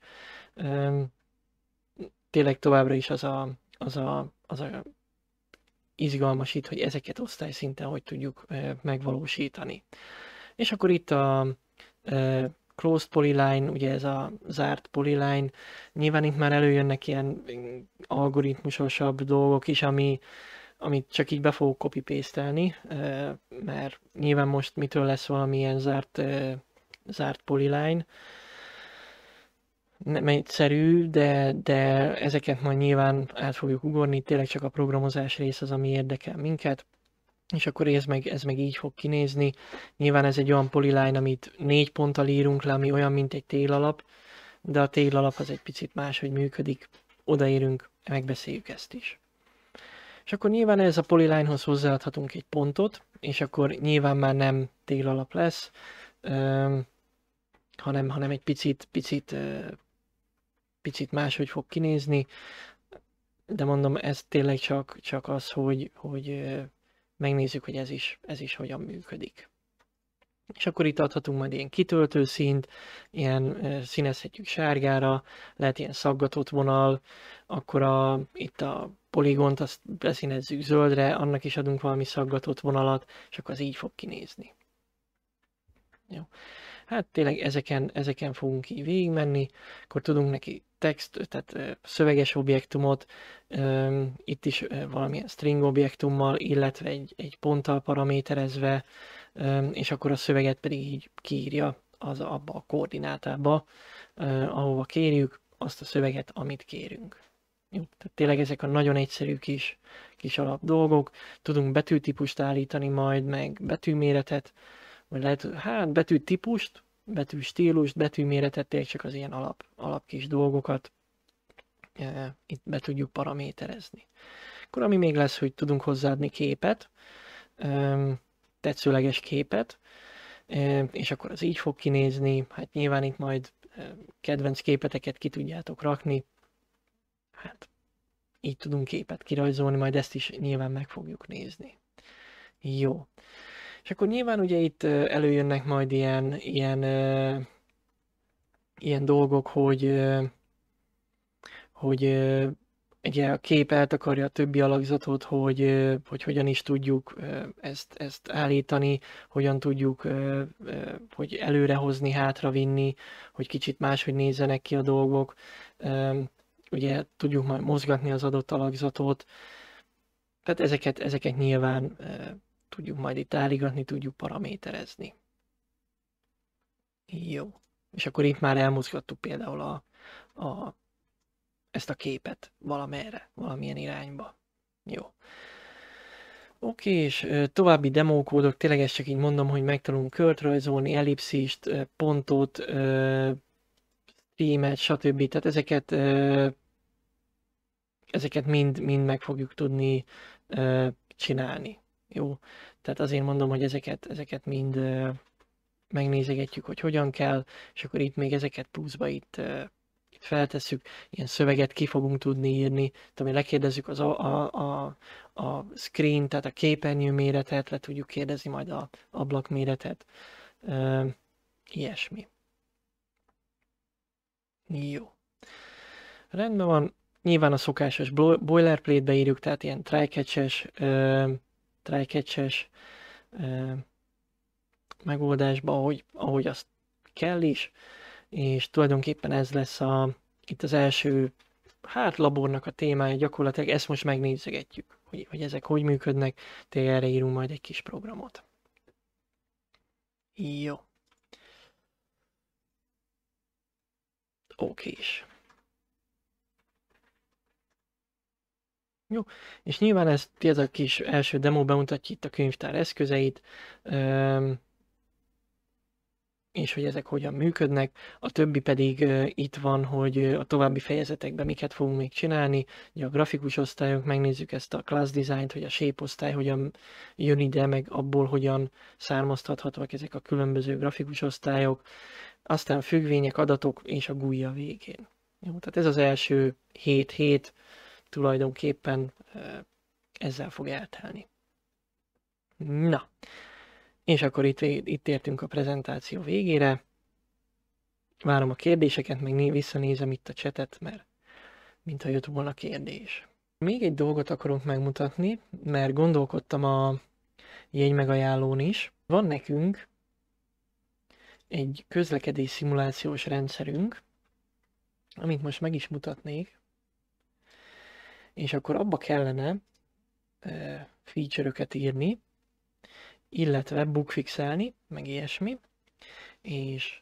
Tényleg továbbra is az a, az a, az a izgalmas itt, hogy ezeket szinten hogy tudjuk megvalósítani. És akkor itt a closed polyline, ugye ez a zárt polyline, nyilván itt már előjönnek ilyen algoritmusosabb dolgok is, ami, amit csak így be fogok copy paste mert nyilván most mitől lesz valamilyen zárt, zárt polyline, nem egyszerű, de, de ezeket majd nyilván át fogjuk ugorni, tényleg csak a programozás rész az, ami érdekel minket, és akkor ez meg, ez meg így fog kinézni. Nyilván ez egy olyan polyline, amit négy ponttal írunk le, ami olyan, mint egy télalap, de a télalap az egy picit máshogy működik, odaérünk, megbeszéljük ezt is. És akkor nyilván ez a polylinehoz hozzáadhatunk egy pontot, és akkor nyilván már nem téglalap lesz, hanem, hanem egy picit, picit, picit máshogy fog kinézni, de mondom, ez tényleg csak, csak az, hogy, hogy megnézzük, hogy ez is, ez is hogyan működik. És akkor itt adhatunk majd ilyen kitöltő szint, ilyen színezhetjük sárgára, lehet ilyen szaggatott vonal, akkor a, itt a poligont azt beszínezzük zöldre, annak is adunk valami szaggatott vonalat, és akkor az így fog kinézni. Jó. Hát tényleg ezeken, ezeken fogunk így végigmenni, akkor tudunk neki text, tehát szöveges objektumot, itt is valamilyen string objektummal, illetve egy, egy ponttal paraméterezve, és akkor a szöveget pedig így kiírja az abba a koordinátába, ahova kérjük azt a szöveget, amit kérünk. Jó, tehát tényleg ezek a nagyon egyszerű kis, kis alap dolgok. Tudunk betűtípust állítani majd, meg betűméretet, vagy lehet, hát betűtípust, betű stílust, betűméretet, tényleg csak az ilyen alap, alap kis dolgokat e, itt be tudjuk paraméterezni. Akkor ami még lesz, hogy tudunk hozzáadni képet, e, tetszőleges képet, e, és akkor az így fog kinézni, hát nyilván itt majd e, kedvenc képeteket ki tudjátok rakni, hát így tudunk képet kirajzolni, majd ezt is nyilván meg fogjuk nézni. Jó. És akkor nyilván ugye itt előjönnek majd ilyen, ilyen, ilyen dolgok, hogy, hogy ugye a kép eltakarja a többi alakzatot, hogy, hogy hogyan is tudjuk ezt, ezt állítani, hogyan tudjuk hogy előrehozni, hátravinni, hogy kicsit máshogy nézzenek ki a dolgok ugye tudjuk majd mozgatni az adott alakzatot, tehát ezeket, ezeket nyilván e, tudjuk majd itt állígatni, tudjuk paraméterezni. Jó. És akkor itt már elmozgattuk például a, a, ezt a képet valamerre, valamilyen irányba. Jó. Oké, és e, további demókódok, tényleg ezt csak így mondom, hogy megtanulunk kört rajzolni, ellipszist, e, pontot, e, streamet, stb. Tehát ezeket ezeket mind, mind meg fogjuk tudni ö, csinálni. Jó? Tehát azért mondom, hogy ezeket, ezeket mind ö, megnézegetjük, hogy hogyan kell, és akkor itt még ezeket pluszba itt, ö, itt feltesszük, ilyen szöveget ki fogunk tudni írni, mi lekérdezzük az a, a, a, a screen, tehát a képernyő méretet, le tudjuk kérdezni majd a ablak méretet, ö, ilyesmi. Jó. Rendben van, Nyilván a szokásos boilerplate beírjuk, tehát ilyen trycatches, uh, try uh, megoldásba, ahogy, ahogy azt kell is, és tulajdonképpen ez lesz a, itt az első hát labornak a témája, gyakorlatilag ezt most megnézegetjük, hogy, hogy ezek hogy működnek, te erre írunk majd egy kis programot. Jó. Oké is. Jó, és nyilván ez, ez a kis első demo bemutatja itt a könyvtár eszközeit, és hogy ezek hogyan működnek. A többi pedig itt van, hogy a további fejezetekben miket fogunk még csinálni. Ugye a grafikus osztályok, megnézzük ezt a class design-t, hogy a shape osztály hogyan jön ide, meg abból hogyan származtathatóak ezek a különböző grafikus osztályok. Aztán függvények, adatok és a GUI végén. Jó, tehát ez az első 7 hét, -hét tulajdonképpen ezzel fog eltelni. Na, és akkor itt, itt értünk a prezentáció végére. Várom a kérdéseket, meg visszanézem itt a csetet, mert mintha jött volna kérdés. Még egy dolgot akarunk megmutatni, mert gondolkodtam a jegymegajánlón is. Van nekünk egy közlekedés szimulációs rendszerünk, amit most meg is mutatnék és akkor abba kellene feature-öket írni, illetve bugfixelni, meg ilyesmi, és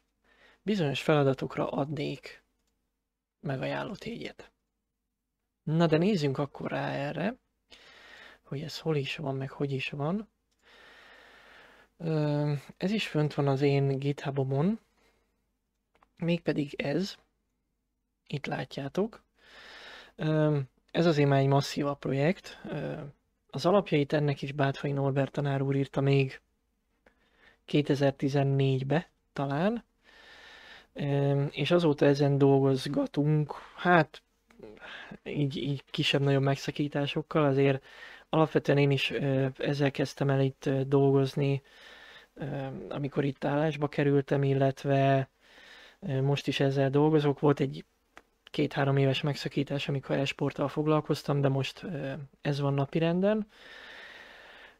bizonyos feladatokra adnék megajánlott jegyet. Na de nézzünk akkor rá erre, hogy ez hol is van, meg hogy is van. Ez is fönt van az én GitHubomon, mégpedig ez, itt látjátok ez azért már egy masszívabb projekt. Az alapjait ennek is Bátfai Norbert tanár úr írta még 2014-be talán, és azóta ezen dolgozgatunk, hát így, így kisebb-nagyobb megszakításokkal, azért alapvetően én is ezzel kezdtem el itt dolgozni, amikor itt állásba kerültem, illetve most is ezzel dolgozok. Volt egy két-három éves megszakítás, amikor esporttal foglalkoztam, de most ez van napirenden.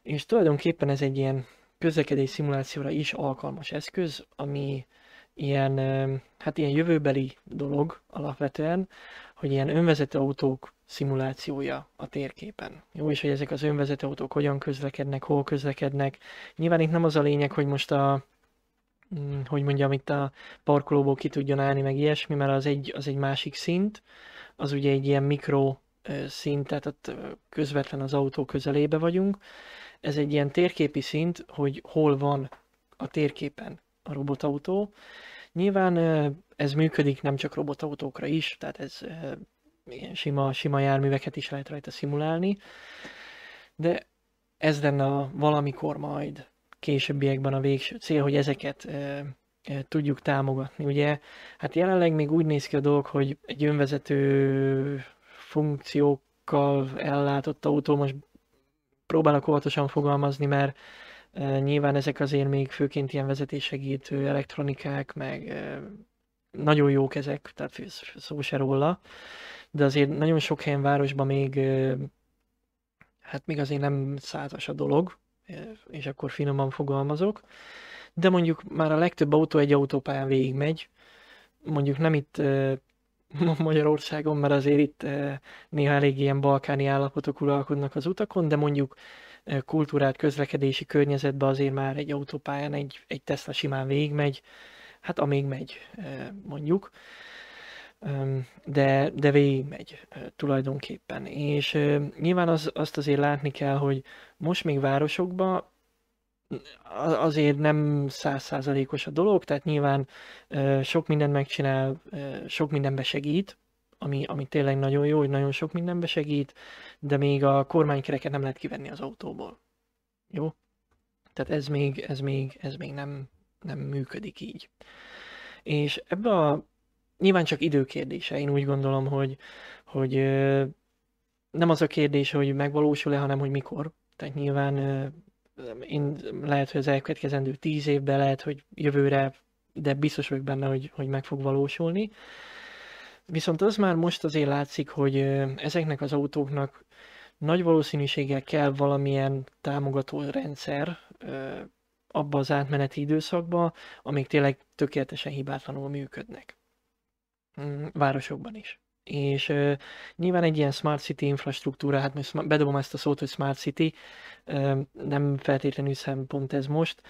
És tulajdonképpen ez egy ilyen közlekedés szimulációra is alkalmas eszköz, ami ilyen, hát ilyen jövőbeli dolog alapvetően, hogy ilyen önvezető autók szimulációja a térképen. Jó, és hogy ezek az önvezető autók hogyan közlekednek, hol közlekednek. Nyilván itt nem az a lényeg, hogy most a Mm, hogy mondjam, itt a parkolóból ki tudjon állni, meg ilyesmi, mert az egy, az egy másik szint, az ugye egy ilyen mikro szint, tehát ott közvetlen az autó közelébe vagyunk. Ez egy ilyen térképi szint, hogy hol van a térképen a robotautó. Nyilván ez működik nem csak robotautókra is, tehát ez ilyen sima, sima járműveket is lehet rajta szimulálni, de ez lenne a valamikor majd későbbiekben a végső cél, hogy ezeket e, e, tudjuk támogatni. Ugye, hát jelenleg még úgy néz ki a dolog, hogy egy önvezető funkciókkal ellátott autó, most próbálok óvatosan fogalmazni, mert e, nyilván ezek azért még főként ilyen vezetéssegítő elektronikák, meg e, nagyon jók ezek, tehát szó se róla, de azért nagyon sok helyen városban még, hát még azért nem százas a dolog, és akkor finoman fogalmazok, de mondjuk már a legtöbb autó egy autópályán megy, mondjuk nem itt <laughs> Magyarországon, mert azért itt néha elég ilyen balkáni állapotok uralkodnak az utakon, de mondjuk kultúrát, közlekedési környezetbe azért már egy autópályán egy, egy Tesla simán megy, hát amíg megy mondjuk de, de végig megy tulajdonképpen. És nyilván az, azt azért látni kell, hogy most még városokban azért nem százszázalékos a dolog, tehát nyilván sok mindent megcsinál, sok mindenbe segít, ami, ami tényleg nagyon jó, hogy nagyon sok mindenbe segít, de még a kormánykereket nem lehet kivenni az autóból. Jó? Tehát ez még, ez még, ez még nem, nem működik így. És ebbe a nyilván csak időkérdése. Én úgy gondolom, hogy, hogy nem az a kérdés, hogy megvalósul-e, hanem hogy mikor. Tehát nyilván én lehet, hogy az elkövetkezendő tíz évben, lehet, hogy jövőre, de biztos vagyok benne, hogy, hogy meg fog valósulni. Viszont az már most azért látszik, hogy ezeknek az autóknak nagy valószínűséggel kell valamilyen támogató rendszer abba az átmeneti időszakba, amik tényleg tökéletesen hibátlanul működnek. Mm, városokban is. És nyilván egy ilyen Smart City infrastruktúra, hát most bedobom ezt a szót, hogy Smart City, nem feltétlenül szempont ez most,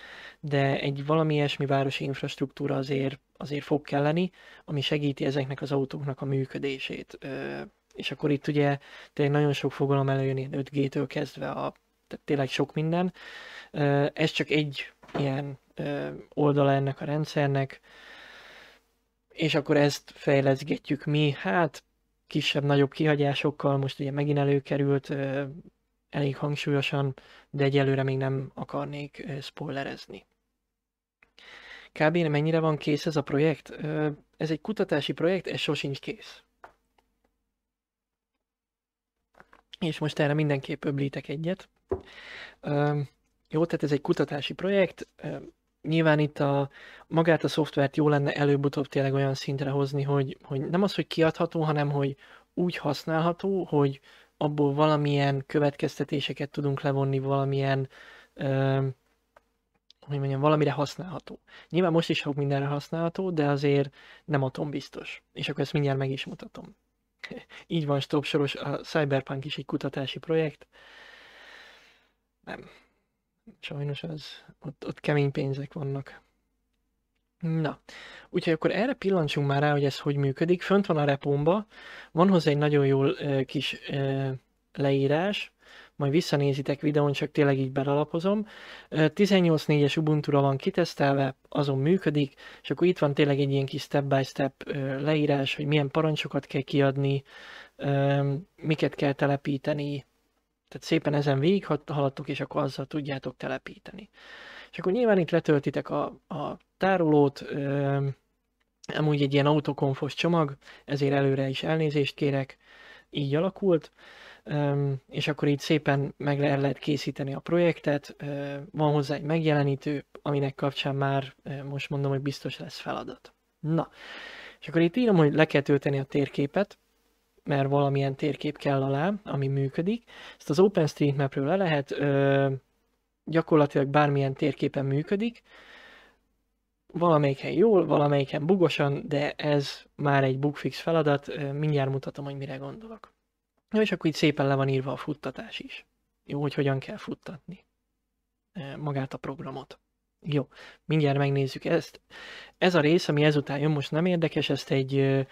de egy valami ilyesmi városi infrastruktúra azért, azért fog kelleni, ami segíti ezeknek az autóknak a működését. és akkor itt ugye tényleg nagyon sok fogalom előjön 5G-től kezdve a tehát tényleg sok minden. Ez csak egy ilyen oldala ennek a rendszernek, és akkor ezt fejleszgetjük mi, hát kisebb-nagyobb kihagyásokkal, most ugye megint előkerült elég hangsúlyosan, de egyelőre még nem akarnék spoilerezni. Kb. mennyire van kész ez a projekt? Ez egy kutatási projekt, ez sosincs kész. És most erre mindenképp öblítek egyet. Jó, tehát ez egy kutatási projekt, nyilván itt a, magát a szoftvert jó lenne előbb-utóbb tényleg olyan szintre hozni, hogy, hogy nem az, hogy kiadható, hanem hogy úgy használható, hogy abból valamilyen következtetéseket tudunk levonni, valamilyen ö, hogy mondjam, valamire használható. Nyilván most is sok mindenre használható, de azért nem atom biztos. És akkor ezt mindjárt meg is mutatom. <laughs> Így van, stop soros, a Cyberpunk is egy kutatási projekt. Nem, Sajnos az, ott, ott kemény pénzek vannak. Na, úgyhogy akkor erre pillancsunk már rá, hogy ez hogy működik. Fönt van a repomba, van hozzá egy nagyon jól ö, kis ö, leírás, majd visszanézitek videón, csak tényleg így belalapozom. 18.4-es Ubuntu-ra van kitesztelve, azon működik, és akkor itt van tényleg egy ilyen kis step-by-step -step leírás, hogy milyen parancsokat kell kiadni, miket kell telepíteni, tehát szépen ezen végig haladtok, és akkor azzal tudjátok telepíteni. És akkor nyilván itt letöltitek a, a tárolót, amúgy egy ilyen autokonfos csomag, ezért előre is elnézést kérek, így alakult, és akkor így szépen meg lehet készíteni a projektet, van hozzá egy megjelenítő, aminek kapcsán már most mondom, hogy biztos lesz feladat. Na, és akkor itt írom, hogy le kell tölteni a térképet, mert valamilyen térkép kell alá, ami működik. Ezt az OpenStreetMap-ről le lehet, ö, gyakorlatilag bármilyen térképen működik, valamelyiken jól, valamelyiken bugosan, de ez már egy bugfix feladat, mindjárt mutatom, hogy mire gondolok. Jó, és akkor itt szépen le van írva a futtatás is. Jó, hogy hogyan kell futtatni magát a programot. Jó, mindjárt megnézzük ezt. Ez a rész, ami ezután jön, most nem érdekes, ezt egy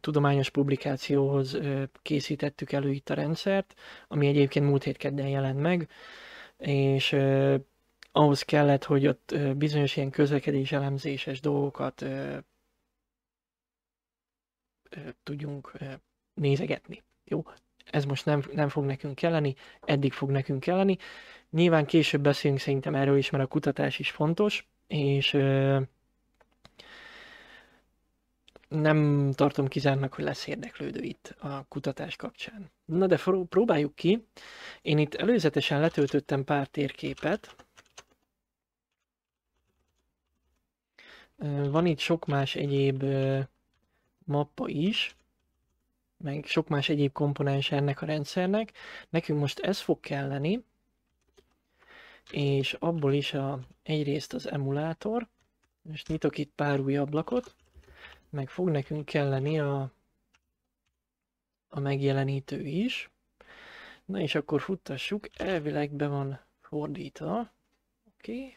tudományos publikációhoz készítettük elő itt a rendszert, ami egyébként múlt hét kedden jelent meg, és ahhoz kellett, hogy ott bizonyos ilyen közlekedés elemzéses dolgokat tudjunk nézegetni. Jó, ez most nem, nem fog nekünk kelleni, eddig fog nekünk kelleni. Nyilván később beszélünk szerintem erről is, mert a kutatás is fontos, és nem tartom kizárnak, hogy lesz érdeklődő itt a kutatás kapcsán. Na de próbáljuk ki. Én itt előzetesen letöltöttem pár térképet. Van itt sok más egyéb mappa is, meg sok más egyéb komponens ennek a rendszernek. Nekünk most ez fog kelleni, és abból is a, egyrészt az emulátor, és nyitok itt pár új ablakot, meg fog nekünk kelleni a, a megjelenítő is. Na és akkor futtassuk, elvileg be van fordítva. Oké. Okay.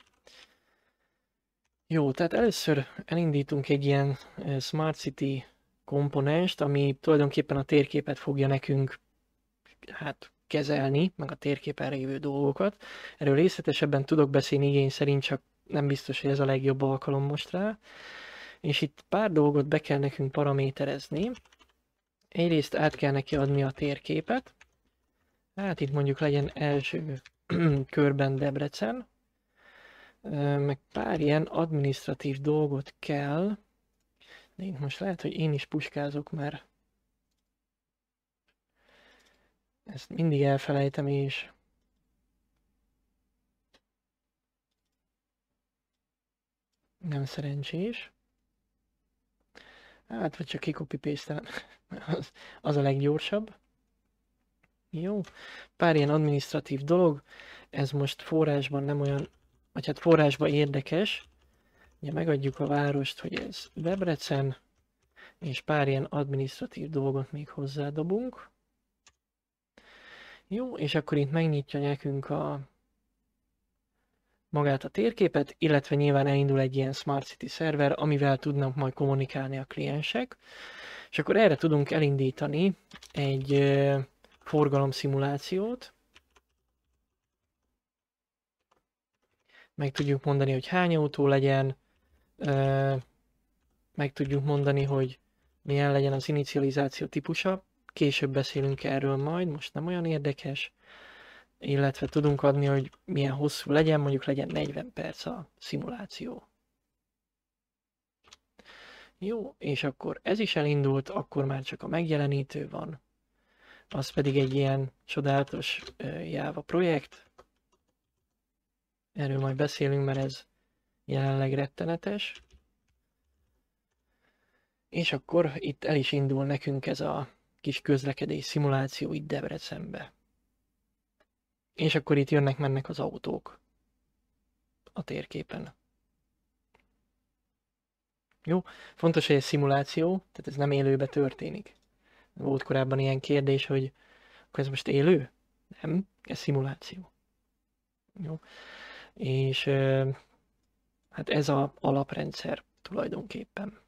Jó, tehát először elindítunk egy ilyen Smart City komponenst, ami tulajdonképpen a térképet fogja nekünk hát kezelni, meg a térképen révő dolgokat. Erről részletesebben tudok beszélni igény szerint, csak nem biztos, hogy ez a legjobb alkalom most rá és itt pár dolgot be kell nekünk paraméterezni. Egyrészt át kell neki adni a térképet, hát itt mondjuk legyen első <clears throat> körben Debrecen, meg pár ilyen administratív dolgot kell, de itt most lehet, hogy én is puskázok, mert ezt mindig elfelejtem, és nem szerencsés. Hát, vagy csak kikopi az, az a leggyorsabb. Jó. Pár ilyen administratív dolog. Ez most forrásban nem olyan, vagy hát forrásban érdekes. Ugye megadjuk a várost, hogy ez Debrecen, és pár ilyen administratív dolgot még hozzádobunk. Jó, és akkor itt megnyitja nekünk a magát a térképet, illetve nyilván elindul egy ilyen Smart City szerver, amivel tudnak majd kommunikálni a kliensek. És akkor erre tudunk elindítani egy forgalomszimulációt. Meg tudjuk mondani, hogy hány autó legyen, meg tudjuk mondani, hogy milyen legyen az inicializáció típusa. Később beszélünk erről majd, most nem olyan érdekes illetve tudunk adni, hogy milyen hosszú legyen, mondjuk legyen 40 perc a szimuláció. Jó, és akkor ez is elindult, akkor már csak a megjelenítő van. Az pedig egy ilyen csodálatos Java projekt. Erről majd beszélünk, mert ez jelenleg rettenetes. És akkor itt el is indul nekünk ez a kis közlekedés szimuláció itt Debrecenbe. És akkor itt jönnek-mennek az autók a térképen. Jó, fontos, hogy ez szimuláció, tehát ez nem élőbe történik. Volt korábban ilyen kérdés, hogy akkor ez most élő? Nem, ez szimuláció. Jó. És hát ez a alaprendszer tulajdonképpen.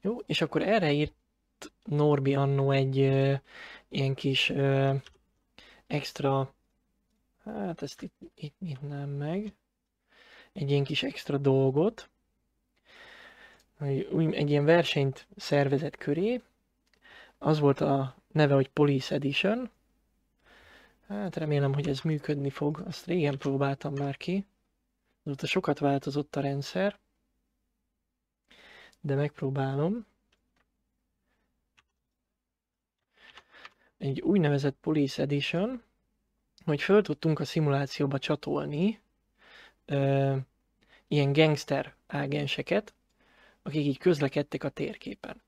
Jó, és akkor erre írt Norbi annó egy ö, ilyen kis ö, extra, hát ezt itt, itt, itt nem meg, egy ilyen kis extra dolgot, egy ilyen versenyt szervezett köré, az volt a neve, hogy Police Edition, Hát remélem, hogy ez működni fog, azt régen próbáltam már ki. Azóta sokat változott a rendszer, de megpróbálom. egy úgynevezett Police Edition, hogy föl tudtunk a szimulációba csatolni ö, ilyen gangster ágenseket, akik így közlekedtek a térképen.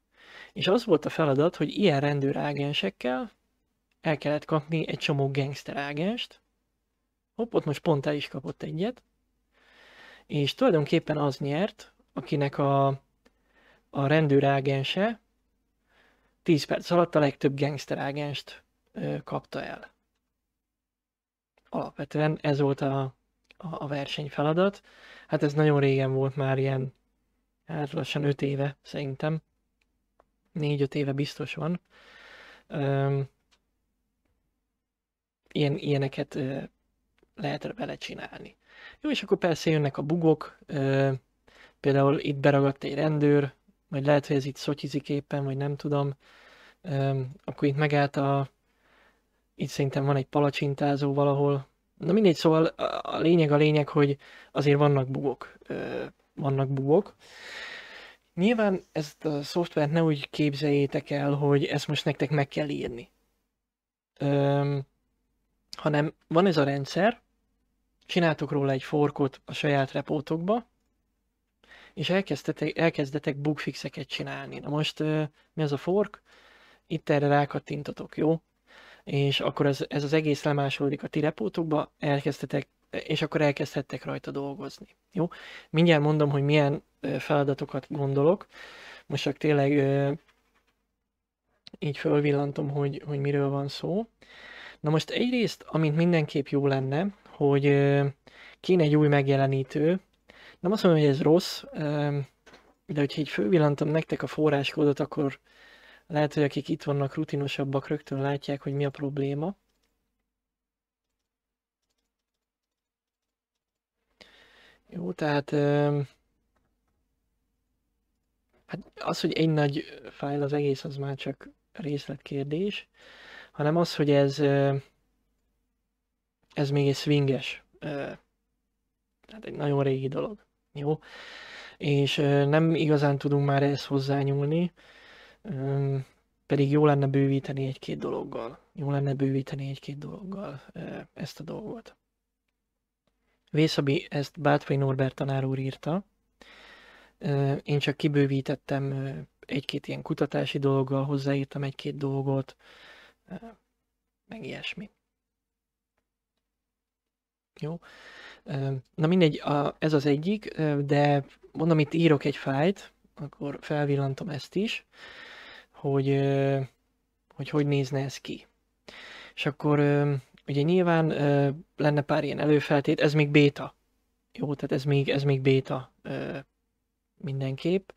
És az volt a feladat, hogy ilyen rendőr ágensekkel el kellett kapni egy csomó gangster ágenst. Hopp, ott most pont el is kapott egyet. És tulajdonképpen az nyert, akinek a, a rendőr ágense. 10 perc alatt a legtöbb gangster ágenst kapta el. Alapvetően ez volt a, a, a verseny feladat. Hát ez nagyon régen volt már ilyen, hát lassan 5 éve szerintem. 4-5 éve biztos van. Ilyen, ilyeneket lehet vele csinálni. Jó, és akkor persze jönnek a bugok, például itt beragadt egy rendőr, vagy lehet, hogy ez itt szotyizik éppen, vagy nem tudom, akkor itt megállt a... Itt szerintem van egy palacsintázó valahol. Na mindegy, szóval a lényeg a lényeg, hogy azért vannak bugok. Vannak bugok. Nyilván ezt a szoftvert ne úgy képzeljétek el, hogy ezt most nektek meg kell írni. Um, hanem van ez a rendszer, csináltok róla egy forkot a saját repótokba, és elkezdetek, elkezdetek bugfixeket csinálni. Na most mi az a fork? Itt erre rákattintatok, jó? És akkor ez, ez az egész lemásolódik a ti repótokba, elkezdetek, és akkor elkezdhettek rajta dolgozni. Jó? Mindjárt mondom, hogy milyen feladatokat gondolok. Most csak tényleg így fölvillantom, hogy, hogy miről van szó. Na most egyrészt, amint mindenképp jó lenne, hogy kéne egy új megjelenítő, nem azt mondom, hogy ez rossz, de hogyha így fővillantom nektek a forráskódot, akkor lehet, hogy akik itt vannak rutinosabbak, rögtön látják, hogy mi a probléma. Jó, tehát hát az, hogy egy nagy fájl az egész, az már csak részletkérdés, hanem az, hogy ez, ez még egy swinges, tehát egy nagyon régi dolog jó? És nem igazán tudunk már ehhez hozzányúlni, pedig jó lenne bővíteni egy-két dologgal. Jó lenne bővíteni egy-két dologgal ezt a dolgot. Vészabi ezt Bátfai Norbert tanár úr írta. Én csak kibővítettem egy-két ilyen kutatási dologgal, hozzáírtam egy-két dolgot, meg ilyesmi. Jó. Na mindegy, ez az egyik, de mondom, itt írok egy fájt, akkor felvillantom ezt is, hogy hogy, hogy nézne ez ki. És akkor ugye nyilván lenne pár ilyen előfeltét, ez még béta. Jó, tehát ez még, ez még béta mindenképp.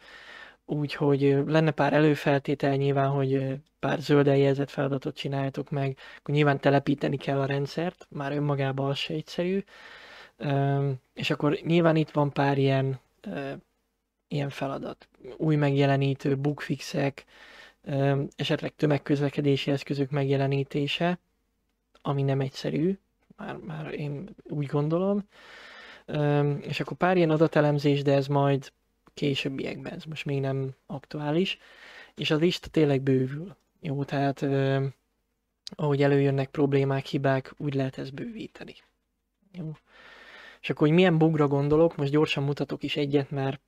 Úgyhogy lenne pár előfeltétel nyilván, hogy pár zöld eljelzett feladatot csináljatok meg, akkor nyilván telepíteni kell a rendszert, már önmagában az se egyszerű. És akkor nyilván itt van pár ilyen, ilyen feladat. Új megjelenítő, bugfixek, esetleg tömegközlekedési eszközök megjelenítése, ami nem egyszerű, már, már én úgy gondolom. És akkor pár ilyen adatelemzés, de ez majd későbbiekben, ez most még nem aktuális. És a lista tényleg bővül. Jó, tehát ahogy előjönnek problémák, hibák, úgy lehet ezt bővíteni. Jó. És akkor, hogy milyen bugra gondolok, most gyorsan mutatok is egyet, mert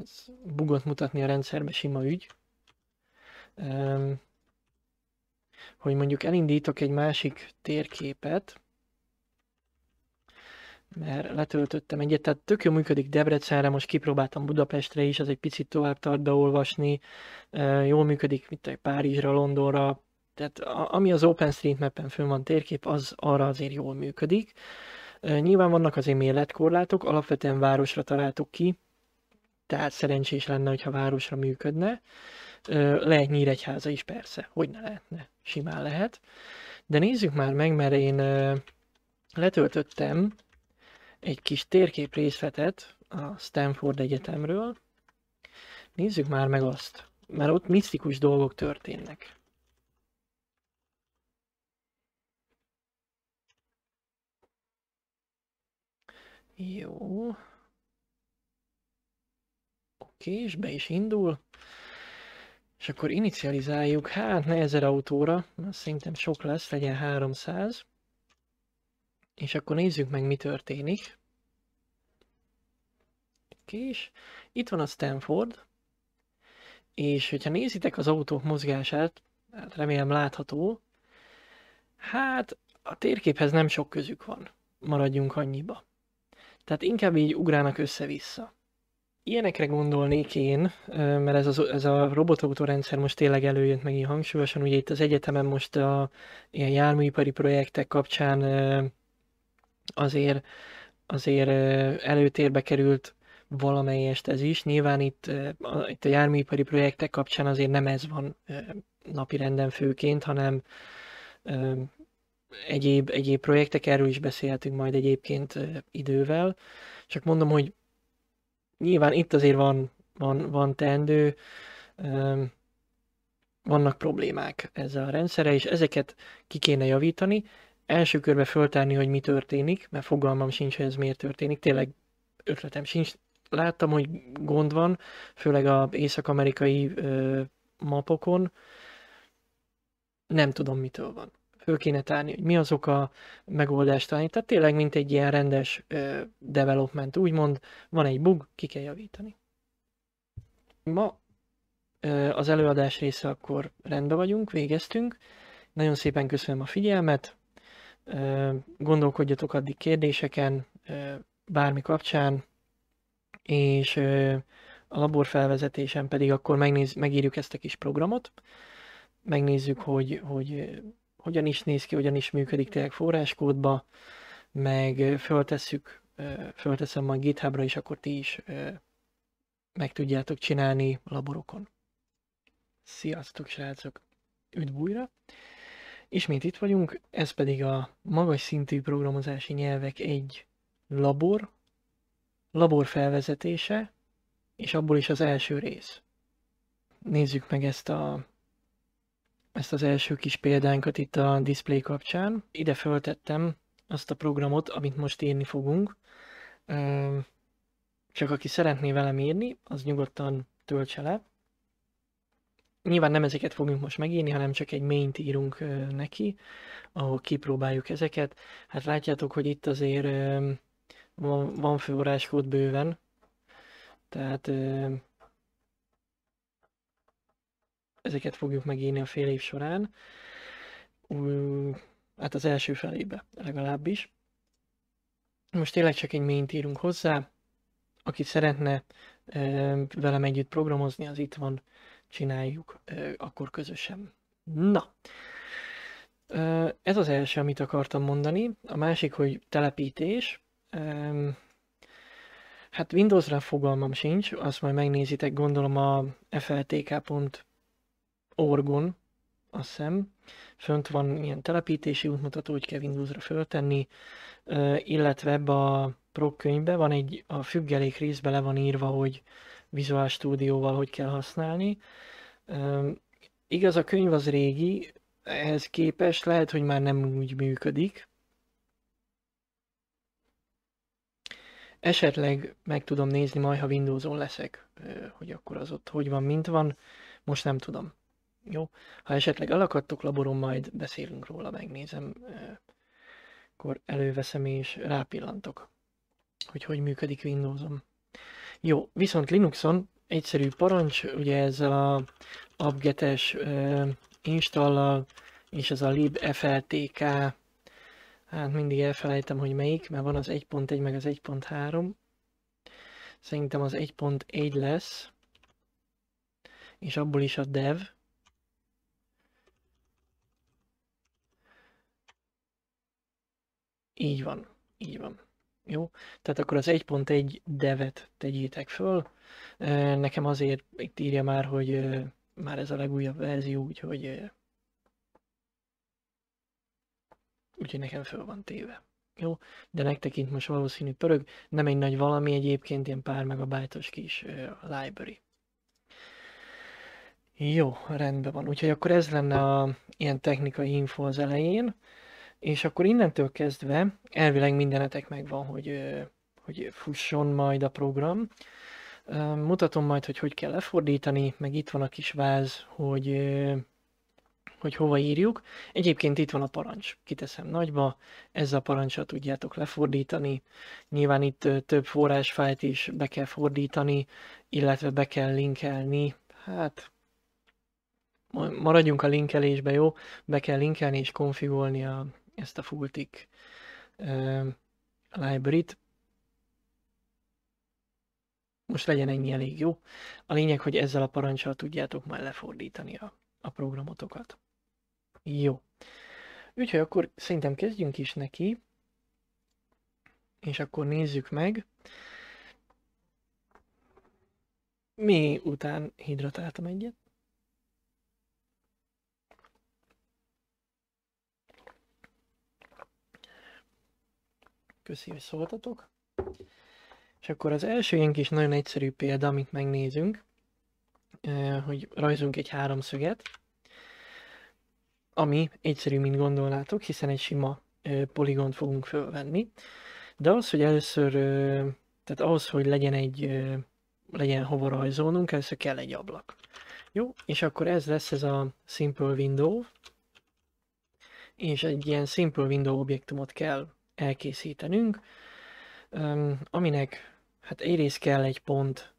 ez bugot mutatni a rendszerbe sima ügy. Ehm, hogy mondjuk elindítok egy másik térképet, mert letöltöttem egyet, tehát tök jó működik Debrecenre, most kipróbáltam Budapestre is, az egy picit tovább tart beolvasni, ehm, jól működik, mint egy Párizsra, Londonra, tehát ami az OpenStreetMap-en fönn van térkép, az arra azért jól működik. Nyilván vannak azért méretkorlátok, alapvetően városra találtuk ki, tehát szerencsés lenne, hogyha városra működne. Lehet Nyíregyháza is persze, hogy ne lehetne, simán lehet. De nézzük már meg, mert én letöltöttem egy kis térkép részletet a Stanford Egyetemről. Nézzük már meg azt, mert ott misztikus dolgok történnek. Jó. Oké, és be is indul. És akkor inicializáljuk, hát ne ezer autóra, mert szerintem sok lesz, legyen 300. És akkor nézzük meg, mi történik. Kés. Itt van a Stanford, és hogyha nézitek az autók mozgását, hát remélem látható, hát a térképhez nem sok közük van. Maradjunk annyiba. Tehát inkább így ugrálnak össze-vissza. Ilyenekre gondolnék én, mert ez, az, ez a robotautórendszer most tényleg előjött meg így hangsúlyosan. Ugye itt az egyetemen most a ilyen járműipari projektek kapcsán azért, azért előtérbe került valamelyest ez is. Nyilván itt, itt a járműipari projektek kapcsán azért nem ez van napirenden főként, hanem egyéb, egyéb projektek, erről is beszélhetünk majd egyébként idővel. Csak mondom, hogy nyilván itt azért van, van, van teendő, vannak problémák ezzel a rendszerrel, és ezeket ki kéne javítani. Első körbe föltárni, hogy mi történik, mert fogalmam sincs, hogy ez miért történik. Tényleg ötletem sincs. Láttam, hogy gond van, főleg az észak-amerikai mapokon. Nem tudom, mitől van föl kéne tárni, hogy mi azok a megoldást találni. Tehát tényleg, mint egy ilyen rendes development, úgymond van egy bug, ki kell javítani. Ma az előadás része akkor rendben vagyunk, végeztünk. Nagyon szépen köszönöm a figyelmet, gondolkodjatok addig kérdéseken, bármi kapcsán, és a labor felvezetésen pedig akkor megnéz, megírjuk ezt a kis programot, megnézzük, hogy, hogy hogyan is néz ki, hogyan is működik tényleg forráskódba, meg föltesszük, fölteszem majd GitHubra, is, akkor ti is meg tudjátok csinálni laborokon. Sziasztok srácok! Üdv újra! Ismét itt vagyunk, ez pedig a magas szintű programozási nyelvek egy labor, labor felvezetése, és abból is az első rész. Nézzük meg ezt a ezt az első kis példánkat itt a display kapcsán. Ide föltettem azt a programot, amit most írni fogunk. Csak aki szeretné velem írni, az nyugodtan töltse le. Nyilván nem ezeket fogjuk most megírni, hanem csak egy main írunk neki, ahol kipróbáljuk ezeket. Hát látjátok, hogy itt azért van, van bőven, tehát Ezeket fogjuk megírni a fél év során, hát az első felébe legalábbis. Most tényleg csak egy mint írunk hozzá, aki szeretne velem együtt programozni, az itt van, csináljuk akkor közösen. Na, ez az első, amit akartam mondani. A másik, hogy telepítés. Hát Windowsra fogalmam sincs, azt majd megnézitek, gondolom a fltk.hu Orgon, a szem Fönt van ilyen telepítési útmutató, hogy kell Windowsra föltenni, illetve ebbe a Pro könyvbe van egy, a függelék részbe le van írva, hogy Visual Studio-val hogy kell használni. Igaz, a könyv az régi, ehhez képest lehet, hogy már nem úgy működik. Esetleg meg tudom nézni majd, ha Windows-on leszek, hogy akkor az ott hogy van, mint van. Most nem tudom. Jó, ha esetleg elakadtok laboron, majd beszélünk róla, megnézem, akkor előveszem és rápillantok, hogy hogy működik Windowsom. Jó, viszont Linuxon egyszerű parancs, ugye ezzel a abgetes installal és ez a libfltk, hát mindig elfelejtem, hogy melyik, mert van az 1.1 meg az 1.3, szerintem az 1.1 lesz, és abból is a dev, Így van, így van. Jó? Tehát akkor az 1.1 devet tegyétek föl. Nekem azért itt írja már, hogy már ez a legújabb verzió, úgyhogy úgyhogy nekem föl van téve. Jó, de nektek itt most valószínű pörög, nem egy nagy valami egyébként, ilyen pár megabájtos kis library. Jó, rendben van. Úgyhogy akkor ez lenne a ilyen technikai info az elején. És akkor innentől kezdve elvileg mindenetek megvan, hogy, hogy fusson majd a program. Mutatom majd, hogy hogy kell lefordítani, meg itt van a kis váz, hogy, hogy hova írjuk. Egyébként itt van a parancs, kiteszem nagyba, ezzel a parancsot tudjátok lefordítani. Nyilván itt több forrásfájt is be kell fordítani, illetve be kell linkelni. Hát maradjunk a linkelésbe, jó? Be kell linkelni és konfigolni a, ezt a Fulltick ehm, library-t. Most legyen ennyi elég jó. A lényeg, hogy ezzel a parancsal tudjátok már lefordítani a, a programotokat. Jó. Úgyhogy akkor szerintem kezdjünk is neki, és akkor nézzük meg. Mi után hidratáltam egyet. Köszi, hogy szóltatok. És akkor az első ilyen kis nagyon egyszerű példa, amit megnézünk, hogy rajzunk egy háromszöget, ami egyszerű, mint gondolnátok, hiszen egy sima poligont fogunk fölvenni. De az, hogy először, tehát ahhoz, hogy legyen egy, legyen hova rajzolnunk, először kell egy ablak. Jó, és akkor ez lesz ez a Simple Window, és egy ilyen Simple Window objektumot kell elkészítenünk, aminek hát egyrészt kell egy pont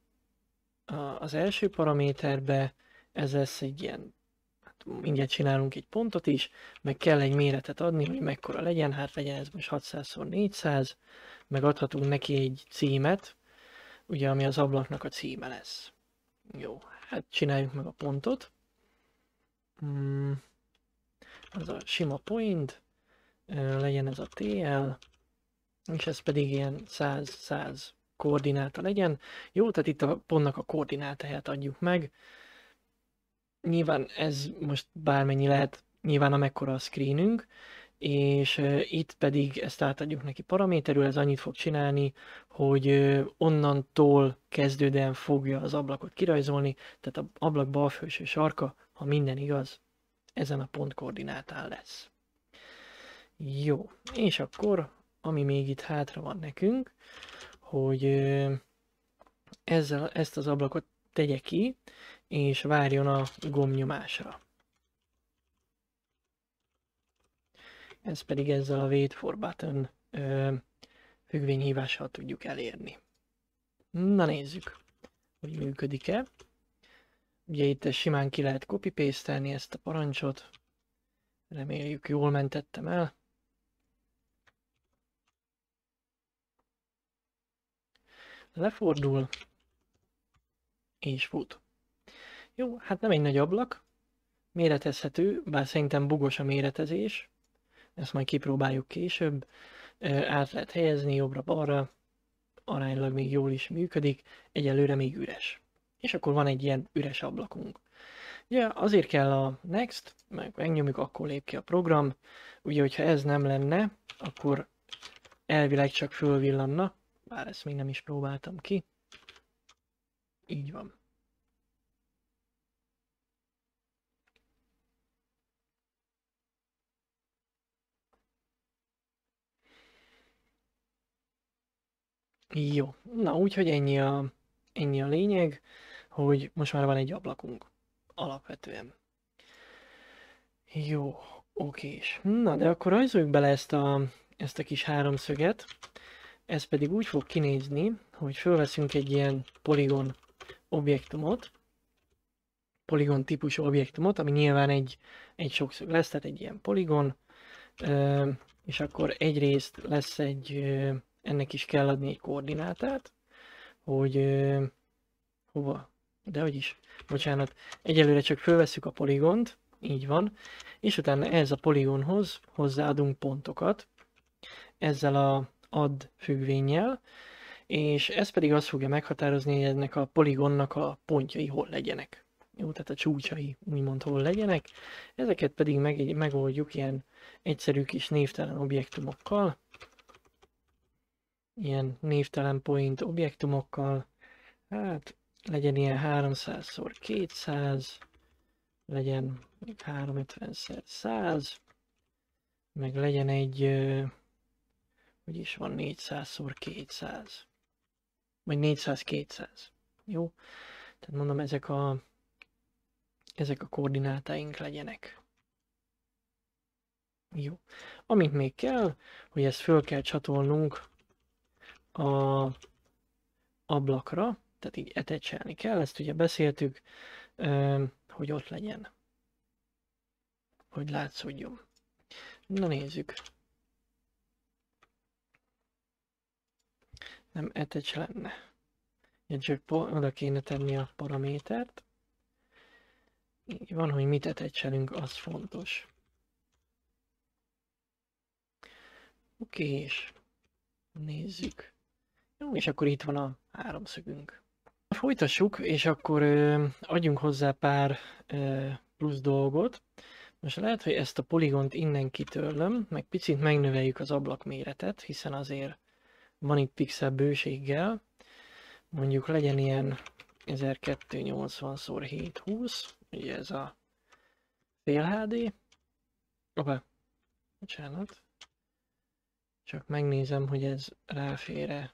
az első paraméterbe, ez lesz egy ilyen, hát mindjárt csinálunk egy pontot is, meg kell egy méretet adni, hogy mekkora legyen, hát legyen ez most 600x400, meg adhatunk neki egy címet, ugye ami az ablaknak a címe lesz. Jó, hát csináljuk meg a pontot. Hmm, az a sima point, legyen ez a TL, és ez pedig ilyen 100-100 koordináta legyen. Jó, tehát itt a pontnak a koordinátáját adjuk meg. Nyilván ez most bármennyi lehet, nyilván amekkora a screenünk, és itt pedig ezt átadjuk neki paraméterül, ez annyit fog csinálni, hogy onnantól kezdődően fogja az ablakot kirajzolni, tehát a ablak bal felső sarka, ha minden igaz, ezen a pont koordinátán lesz. Jó, és akkor, ami még itt hátra van nekünk, hogy ezzel, ezt az ablakot tegye ki, és várjon a gomnyomásra. Ez pedig ezzel a wait for button ö, függvényhívással tudjuk elérni. Na nézzük, hogy működik-e. Ugye itt simán ki lehet copy ezt a parancsot. Reméljük jól mentettem el. lefordul, és fut. Jó, hát nem egy nagy ablak, méretezhető, bár szerintem bugos a méretezés, ezt majd kipróbáljuk később, át lehet helyezni jobbra-balra, aránylag még jól is működik, egyelőre még üres. És akkor van egy ilyen üres ablakunk. Ugye azért kell a next, meg megnyomjuk, akkor lép ki a program. Ugye, hogyha ez nem lenne, akkor elvileg csak fölvillanna, bár ezt még nem is próbáltam ki. Így van. Jó, na úgyhogy ennyi a, ennyi a lényeg, hogy most már van egy ablakunk, alapvetően. Jó, oké. Na, de akkor rajzoljuk bele ezt a, ezt a kis háromszöget. Ez pedig úgy fog kinézni, hogy fölveszünk egy ilyen poligon objektumot, poligon típusú objektumot, ami nyilván egy, egy sokszög lesz, tehát egy ilyen poligon, és akkor egyrészt lesz egy, ennek is kell adni egy koordinátát, hogy hova, de hogy is, bocsánat, egyelőre csak felveszünk a poligont, így van, és utána ehhez a poligonhoz hozzáadunk pontokat, ezzel a add függvényel, és ez pedig azt fogja meghatározni, hogy ennek a poligonnak a pontjai hol legyenek. Jó, tehát a csúcsai úgymond hol legyenek. Ezeket pedig meg, megoldjuk ilyen egyszerű kis névtelen objektumokkal, ilyen névtelen point objektumokkal, hát legyen ilyen 300x200, legyen 350x100, meg legyen egy hogy is van 400 x 200. Vagy 400-200. Jó? Tehát mondom, ezek a, ezek a koordinátáink legyenek. Jó. Amit még kell, hogy ezt föl kell csatolnunk a ablakra, tehát így etecselni kell, ezt ugye beszéltük, hogy ott legyen, hogy látszódjon. Na nézzük. nem hát etecs lenne. Én csak oda kéne tenni a paramétert. Van, hogy mit etecselünk, az fontos. Oké, és nézzük. Jó, és akkor itt van a háromszögünk. Folytassuk, és akkor ö, adjunk hozzá pár ö, plusz dolgot. Most lehet, hogy ezt a poligont innen kitörlöm, meg picit megnöveljük az ablakméretet, hiszen azért van itt pixel bőséggel, mondjuk legyen ilyen 1280x720, ugye ez a fél HD. Opa, bocsánat. Csak megnézem, hogy ez ráfére.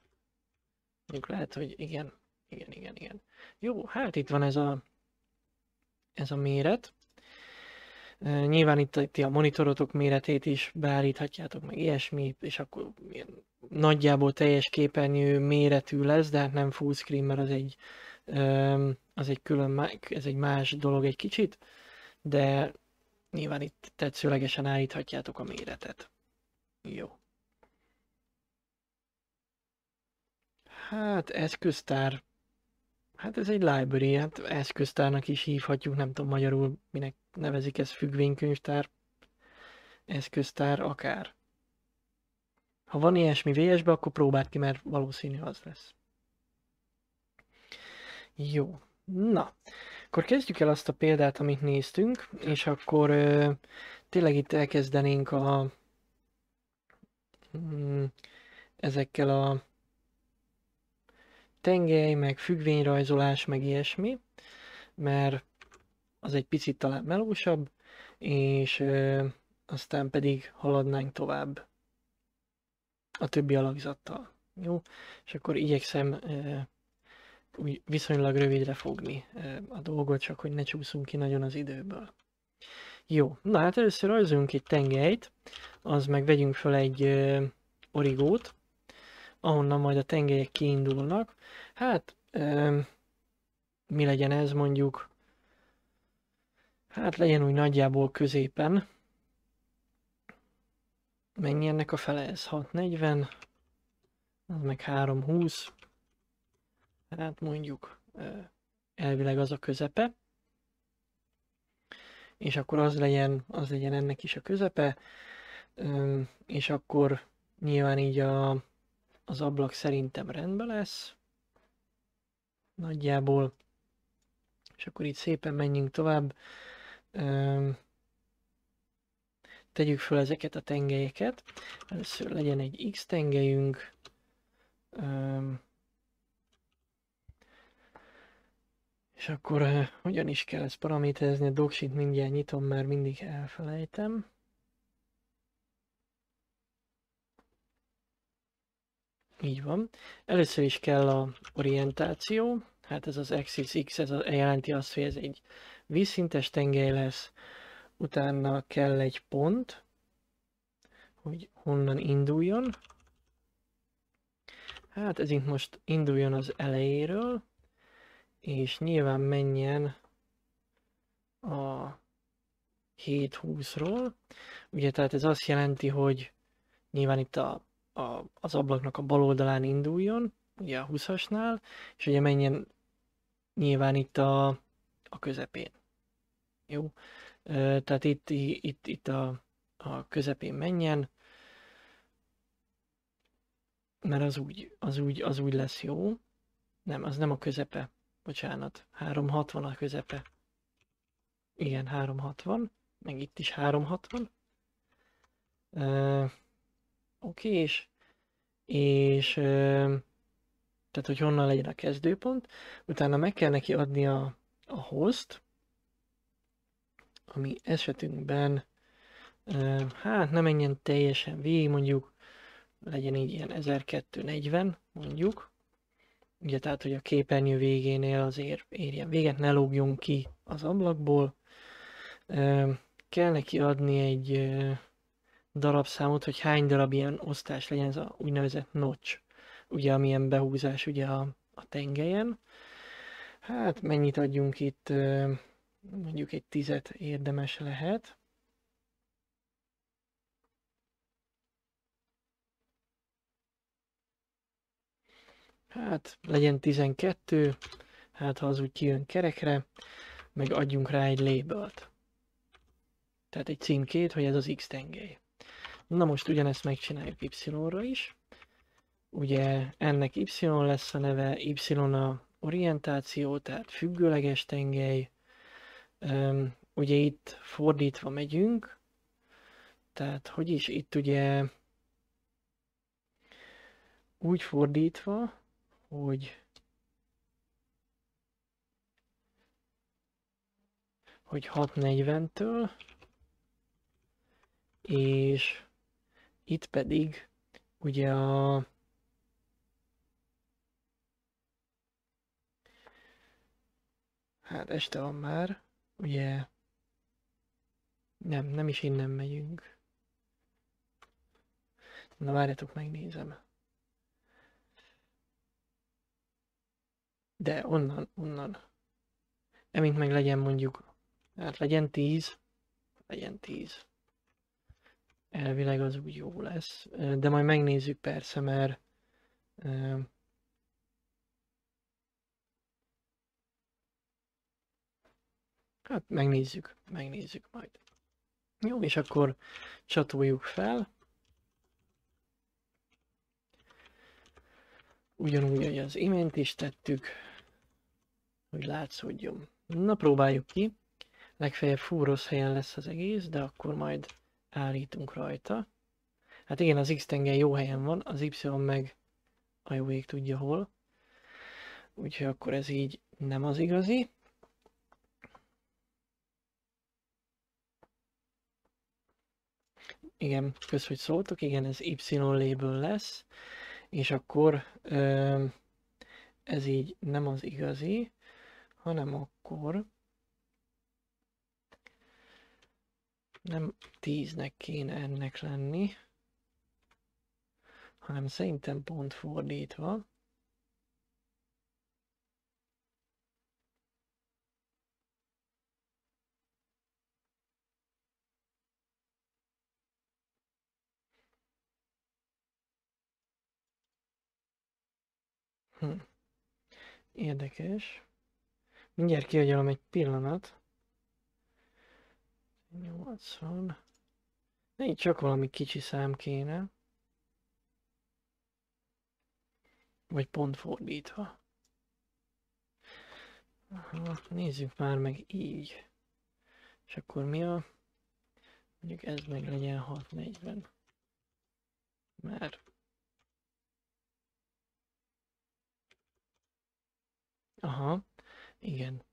Mondjuk lehet, hogy igen, igen, igen, igen. Jó, hát itt van ez a, ez a méret. Nyilván itt, itt a monitorotok méretét is beállíthatjátok, meg ilyesmi, és akkor nagyjából teljes képernyő méretű lesz, de hát nem full screen, mert az egy, az egy külön, ez egy más dolog egy kicsit, de nyilván itt tetszőlegesen állíthatjátok a méretet. Jó. Hát eszköztár Hát ez egy library, hát eszköztárnak is hívhatjuk, nem tudom magyarul minek nevezik ez, függvénykönyvtár, eszköztár, akár. Ha van ilyesmi VS-be, akkor próbáld ki, mert valószínű az lesz. Jó, na, akkor kezdjük el azt a példát, amit néztünk, és akkor ö, tényleg itt elkezdenénk a, mm, ezekkel a tengely, meg függvényrajzolás, meg ilyesmi, mert az egy picit talán melósabb, és ö, aztán pedig haladnánk tovább a többi alakzattal. Jó? És akkor igyekszem ö, úgy viszonylag rövidre fogni ö, a dolgot, csak hogy ne csúszunk ki nagyon az időből. Jó, na hát először rajzolunk egy tengelyt, az meg vegyünk fel egy ö, origót, ahonnan majd a tengelyek kiindulnak. Hát, ö, mi legyen ez mondjuk? Hát legyen úgy nagyjából középen. Mennyi ennek a fele? Ez 640, az meg 320. Hát mondjuk elvileg az a közepe és akkor az legyen, az legyen ennek is a közepe, és akkor nyilván így a az ablak szerintem rendben lesz. Nagyjából. És akkor itt szépen menjünk tovább. Tegyük föl ezeket a tengelyeket. Először legyen egy X tengelyünk. És akkor eh, hogyan is kell ezt paraméterezni? A doksit mindjárt nyitom, mert mindig elfelejtem. Így van. Először is kell a orientáció, hát ez az Axis X, ez jelenti azt, hogy ez egy vízszintes tengely lesz, utána kell egy pont, hogy honnan induljon. Hát ez itt most induljon az elejéről, és nyilván menjen a 720-ról. Ugye tehát ez azt jelenti, hogy nyilván itt a a, az ablaknak a bal oldalán induljon, ugye a 20-asnál, és ugye menjen nyilván itt a, a közepén. Jó? Tehát itt, itt, itt a, a közepén menjen, mert az úgy, az, úgy, az úgy lesz jó. Nem, az nem a közepe. Bocsánat, 360 a közepe. Igen, 360, meg itt is 360. Uh, okés, és tehát, hogy honnan legyen a kezdőpont, utána meg kell neki adni a, a host, ami esetünkben hát nem menjen teljesen végig, mondjuk legyen így ilyen 1240, mondjuk, ugye tehát, hogy a képernyő végénél azért érjen véget, ne lógjon ki az ablakból. Kell neki adni egy darabszámot, hogy hány darab ilyen osztás legyen ez a úgynevezett notch, ugye amilyen behúzás ugye a, a tengelyen. Hát mennyit adjunk itt, mondjuk egy tizet érdemes lehet. Hát legyen 12, hát ha az úgy kijön kerekre, meg adjunk rá egy labelt. Tehát egy címkét, hogy ez az X tengely. Na most ugyanezt megcsináljuk y-ra is. Ugye ennek y lesz a neve, y a orientáció, tehát függőleges tengely. ugye itt fordítva megyünk, tehát hogy is itt ugye úgy fordítva, hogy hogy 640-től, és itt pedig ugye a Hát este van már, ugye nem, nem is innen megyünk. Na várjatok, megnézem. De onnan, onnan. Emint meg legyen mondjuk, hát legyen 10, legyen 10 elvileg az úgy jó lesz. De majd megnézzük persze, mert Hát megnézzük, megnézzük majd. Jó, és akkor csatoljuk fel. Ugyanúgy, hogy az imént is tettük, hogy látszódjon. Na, próbáljuk ki. Legfeljebb fúrosz helyen lesz az egész, de akkor majd állítunk rajta. Hát igen, az x tenger jó helyen van, az Y meg a jó ég tudja hol. Úgyhogy akkor ez így nem az igazi. Igen, kösz, hogy szóltok, igen, ez Y léből lesz, és akkor ö, ez így nem az igazi, hanem akkor nem tíznek kéne ennek lenni, hanem szerintem pont fordítva. Hm. Érdekes. Mindjárt kiagyalom egy pillanat. 80. Még csak valami kicsi szám kéne. Vagy pont fordítva. Aha, nézzük már meg így. És akkor mi a... Mondjuk ez meg legyen 640. Mert... Aha, igen.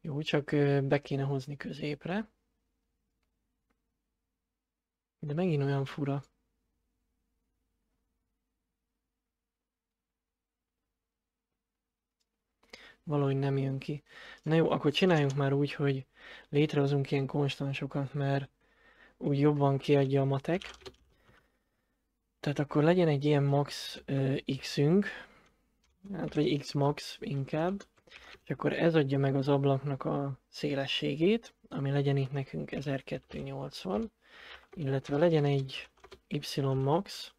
Jó, csak be kéne hozni középre. De megint olyan fura. Valahogy nem jön ki. Na jó, akkor csináljunk már úgy, hogy létrehozunk ilyen konstansokat, mert úgy jobban kiadja a matek. Tehát akkor legyen egy ilyen max uh, x-ünk, hát vagy x max inkább, és akkor ez adja meg az ablaknak a szélességét, ami legyen itt nekünk 1280 illetve legyen egy Y max,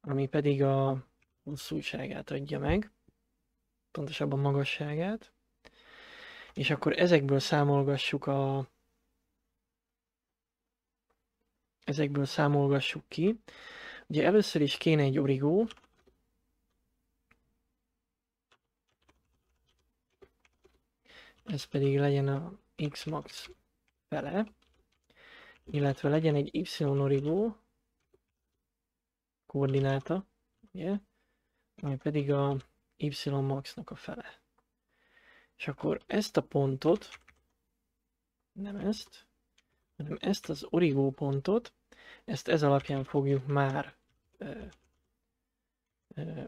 ami pedig a hosszúságát adja meg, pontosabban magasságát, és akkor ezekből számolgassuk a ezekből számolgassuk ki. Ugye először is kéne egy origó, ez pedig legyen a x max fele illetve legyen egy y origó koordináta, ugye, ami pedig a y maxnak a fele. És akkor ezt a pontot, nem ezt, hanem ezt az origó pontot, ezt ez alapján fogjuk már ö, ö,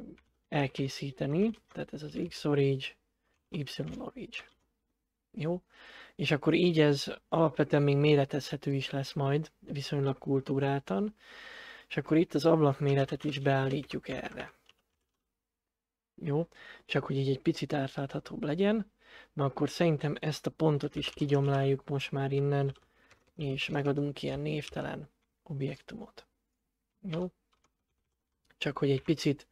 elkészíteni, tehát ez az x orig, y orig. Jó? és akkor így ez alapvetően még méretezhető is lesz majd, viszonylag kultúráltan, és akkor itt az ablakméretet is beállítjuk erre. Jó, csak hogy így egy picit átláthatóbb legyen. Na akkor szerintem ezt a pontot is kigyomláljuk most már innen, és megadunk ilyen névtelen objektumot. Jó? Csak hogy egy picit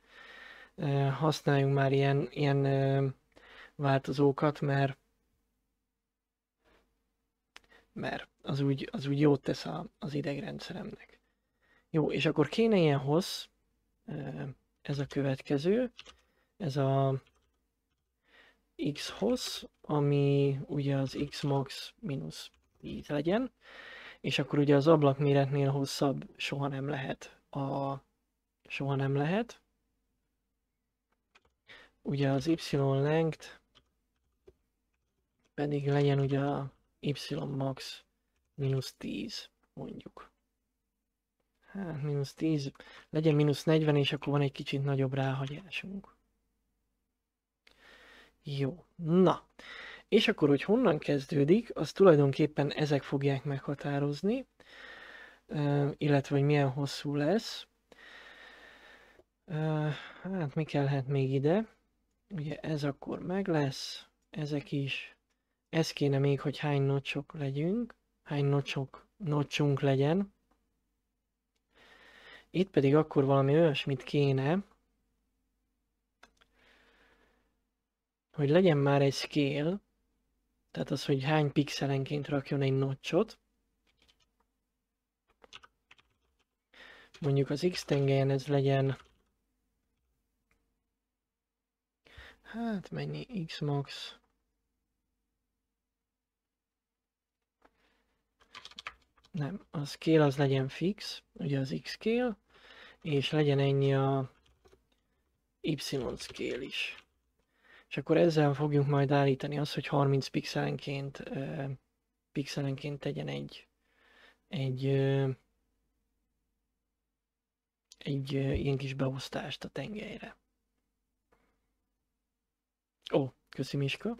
eh, használjunk már ilyen, ilyen eh, változókat, mert mert az úgy, az úgy jót tesz a, az idegrendszeremnek. Jó, és akkor kéne ilyen hossz, ez a következő, ez a x hossz, ami ugye az x max mínusz 10 legyen, és akkor ugye az ablak méretnél hosszabb soha nem lehet a soha nem lehet. Ugye az y length pedig legyen ugye a y max mínusz 10, mondjuk. Hát, mínusz 10, legyen mínusz 40, és akkor van egy kicsit nagyobb ráhagyásunk. Jó, na. És akkor, hogy honnan kezdődik, az tulajdonképpen ezek fogják meghatározni, illetve, hogy milyen hosszú lesz. Hát, mi kellhet még ide? Ugye ez akkor meg lesz, ezek is, ez kéne még, hogy hány nocsok legyünk, hány nocsok, nocsunk legyen. Itt pedig akkor valami olyasmit kéne, hogy legyen már egy scale, tehát az, hogy hány pixelenként rakjon egy nocsot. Mondjuk az x tengelyen ez legyen, hát mennyi x max nem, a scale az legyen fix, ugye az x scale, és legyen ennyi a y scale is. És akkor ezzel fogjuk majd állítani azt, hogy 30 pixelenként, pixelenként tegyen egy, egy, egy ilyen kis beosztást a tengelyre. Ó, köszi Miska.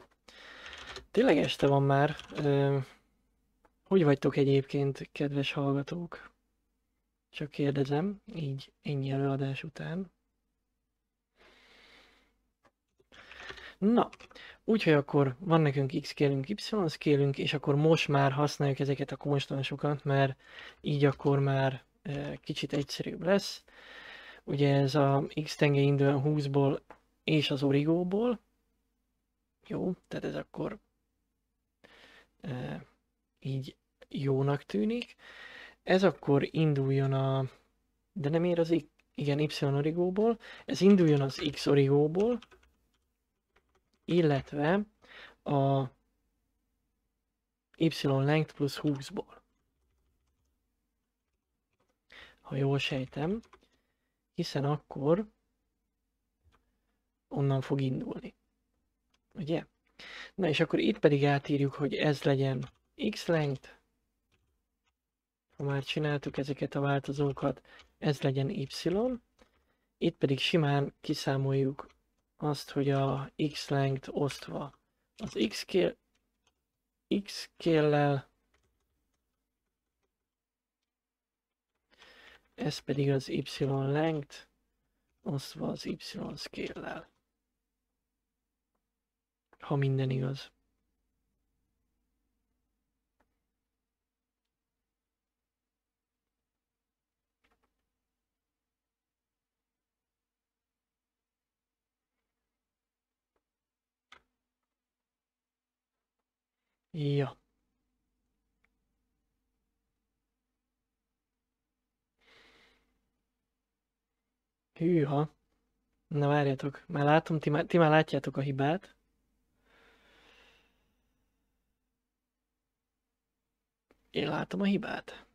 Tényleg este van már, hogy vagytok egyébként, kedves hallgatók? Csak kérdezem, így ennyi előadás után. Na, úgyhogy akkor van nekünk x kérünk, y kérünk, és akkor most már használjuk ezeket a konstansokat, mert így akkor már e, kicsit egyszerűbb lesz. Ugye ez a x tenge indul 20-ból és az origóból. Jó, tehát ez akkor e, így jónak tűnik. Ez akkor induljon a... De nem ér az I... Igen, Y origóból. Ez induljon az X origóból. Illetve a Y length plusz 20-ból. Ha jól sejtem. Hiszen akkor onnan fog indulni. Ugye? Na és akkor itt pedig átírjuk, hogy ez legyen x length ha már csináltuk ezeket a változókat, ez legyen y. Itt pedig simán kiszámoljuk azt, hogy a x lengt osztva az x x kéllel ez pedig az y lengt osztva az y scale-lel. Ha minden igaz. Ja. Hűha. Na várjatok, már látom, ti már, ti már látjátok a hibát. Én látom a hibát.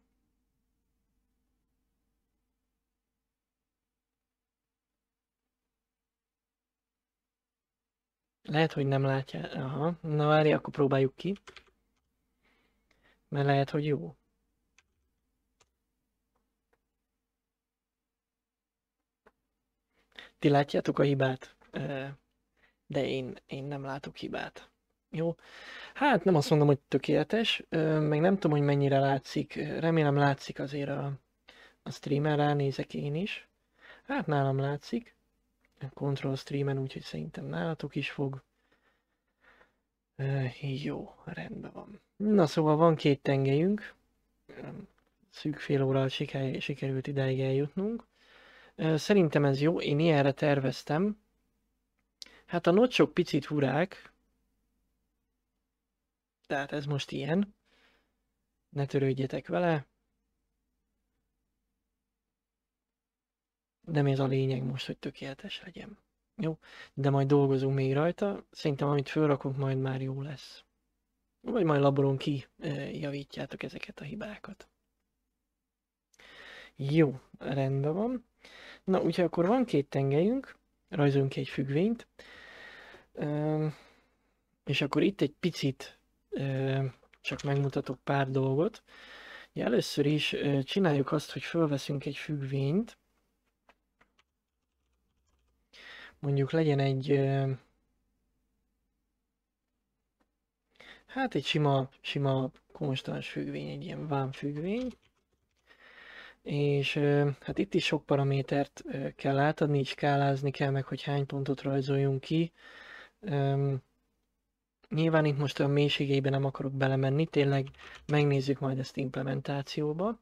Lehet, hogy nem látja. Aha. Na várj, akkor próbáljuk ki. Mert lehet, hogy jó. Ti látjátok a hibát, de én, én nem látok hibát. Jó? Hát nem azt mondom, hogy tökéletes, meg nem tudom, hogy mennyire látszik. Remélem látszik azért a, a streamer ránézek én is. Hát nálam látszik. Control Streamen, úgyhogy szerintem nálatok is fog. jó, rendben van. Na szóval van két tengelyünk. Szűk fél óra sikerült ideig eljutnunk. szerintem ez jó, én ilyenre terveztem. Hát a nocsok picit hurák. Tehát ez most ilyen. Ne törődjetek vele. nem ez a lényeg most, hogy tökéletes legyen. Jó? De majd dolgozunk még rajta, szerintem amit fölrakunk, majd már jó lesz. Vagy majd laboron ki javítjátok ezeket a hibákat. Jó, rendben van. Na, úgyhogy akkor van két tengelyünk, rajzunk egy függvényt, és akkor itt egy picit csak megmutatok pár dolgot. Először is csináljuk azt, hogy fölveszünk egy függvényt, mondjuk legyen egy, hát egy sima, sima konstans függvény, egy ilyen vám függvény, és hát itt is sok paramétert kell átadni, így skálázni kell meg, hogy hány pontot rajzoljunk ki. Nyilván itt most a mélységeiben nem akarok belemenni, tényleg megnézzük majd ezt implementációba.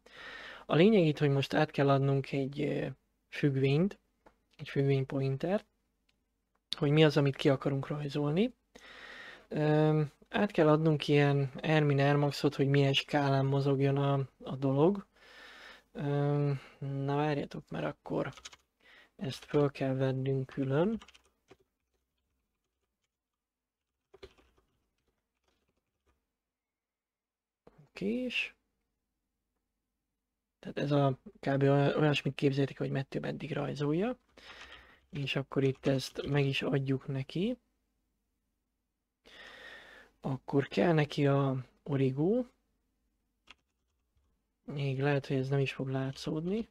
A lényeg itt, hogy most át kell adnunk egy függvényt, egy függvénypointert, hogy mi az, amit ki akarunk rajzolni. át kell adnunk ilyen Ermin Ermaxot, hogy milyen skálán mozogjon a, a dolog. na várjatok, mert akkor ezt föl kell vennünk külön. és Tehát ez a kb. olyasmit képzeljétek, hogy Mettő meddig rajzolja. És akkor itt ezt meg is adjuk neki. Akkor kell neki a origó. Még lehet, hogy ez nem is fog látszódni.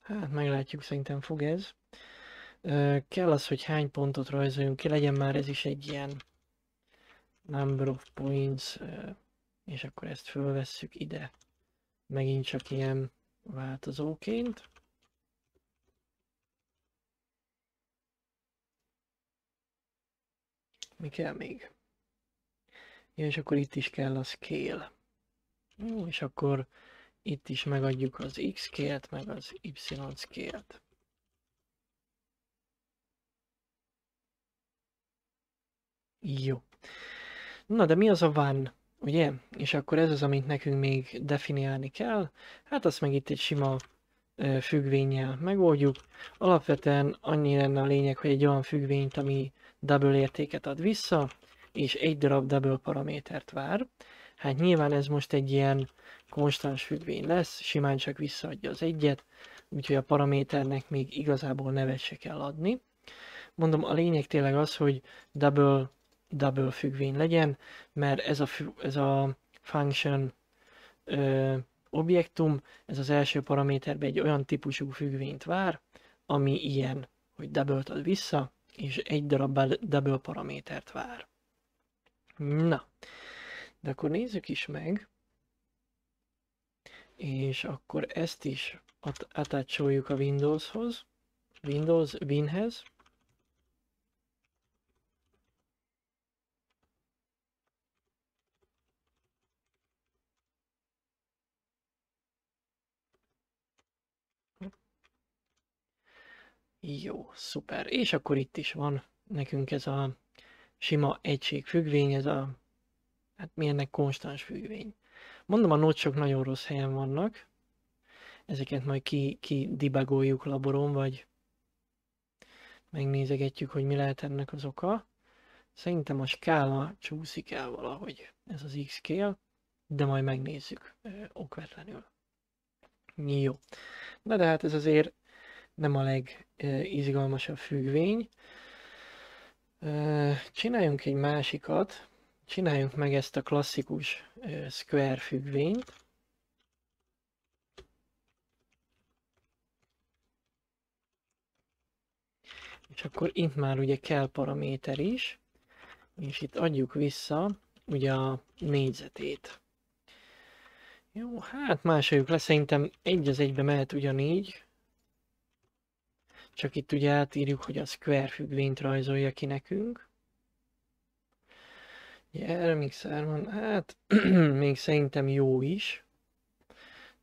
Hát meglátjuk, szerintem fog ez. Ö, kell az, hogy hány pontot rajzoljunk ki, legyen már ez is egy ilyen number of points, és akkor ezt fölvesszük ide. Megint csak ilyen változóként. Mi kell még? Ja, és akkor itt is kell a scale. Jó, és akkor itt is megadjuk az x scale-t, meg az y scale-t. Jó. Na, de mi az a van, ugye? És akkor ez az, amit nekünk még definiálni kell. Hát azt meg itt egy sima függvényel megoldjuk. Alapvetően annyi lenne a lényeg, hogy egy olyan függvényt, ami double értéket ad vissza, és egy darab double paramétert vár. Hát nyilván ez most egy ilyen konstans függvény lesz, simán csak visszaadja az egyet, úgyhogy a paraméternek még igazából nevet se kell adni. Mondom, a lényeg tényleg az, hogy double, double függvény legyen, mert ez a, ez a function ö, objektum, ez az első paraméterben egy olyan típusú függvényt vár, ami ilyen, hogy double-t ad vissza, és egy darab double paramétert vár. Na, de akkor nézzük is meg, és akkor ezt is atácsoljuk a Windowshoz, Windows Winhez, Jó, szuper. És akkor itt is van nekünk ez a sima egységfüggvény, ez a, hát mi ennek konstans függvény. Mondom, a nocsok nagyon rossz helyen vannak, ezeket majd ki, ki dibagoljuk laboron, vagy megnézegetjük, hogy mi lehet ennek az oka. Szerintem a skála csúszik el valahogy ez az X-scale, de majd megnézzük ö, okvetlenül. Jó. Na de hát ez azért nem a legizgalmasabb függvény. Csináljunk egy másikat, csináljunk meg ezt a klasszikus square függvényt. És akkor itt már ugye kell paraméter is, és itt adjuk vissza ugye a négyzetét. Jó, hát másoljuk le, szerintem egy az egybe mehet ugyanígy, csak itt ugye átírjuk, hogy a square függvényt rajzolja ki nekünk. Ugye erre még szár van, hát <clears throat> még szerintem jó is.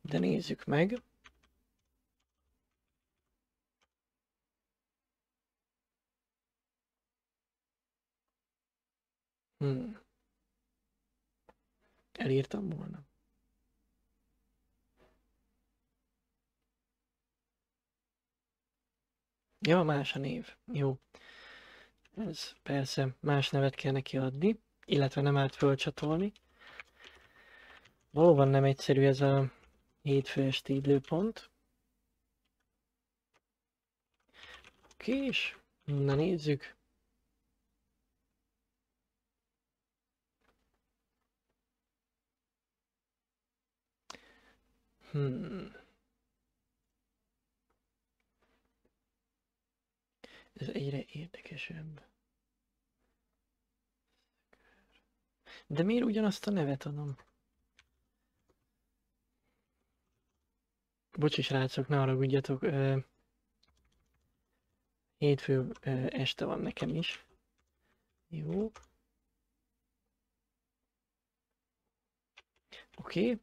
De nézzük meg. Hmm. Elírtam volna. Ja, más a név. Jó. Ez persze más nevet kell neki adni, illetve nem állt fölcsatolni. Valóban nem egyszerű ez a hétfő esti időpont. Oké, és na nézzük. Hmm. Ez egyre érdekesebb. De miért ugyanazt a nevet adom? is rácok, ne haragudjatok. Hétfő este van nekem is. Jó. Oké. Okay.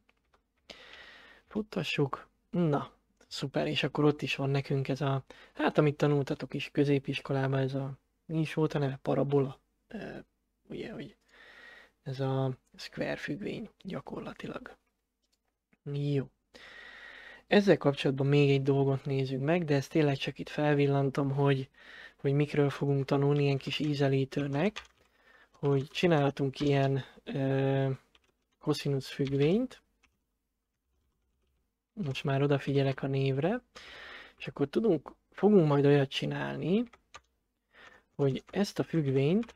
Futtassuk. Na. Szuper, és akkor ott is van nekünk ez a, hát amit tanultatok is középiskolában, ez a, mi is volt a neve, parabola, e, ugye, hogy ez a square függvény gyakorlatilag. Jó. Ezzel kapcsolatban még egy dolgot nézzük meg, de ezt tényleg csak itt felvillantom, hogy, hogy mikről fogunk tanulni ilyen kis ízelítőnek, hogy csinálhatunk ilyen ö, koszinusz függvényt, most már odafigyelek a névre, és akkor tudunk, fogunk majd olyat csinálni, hogy ezt a függvényt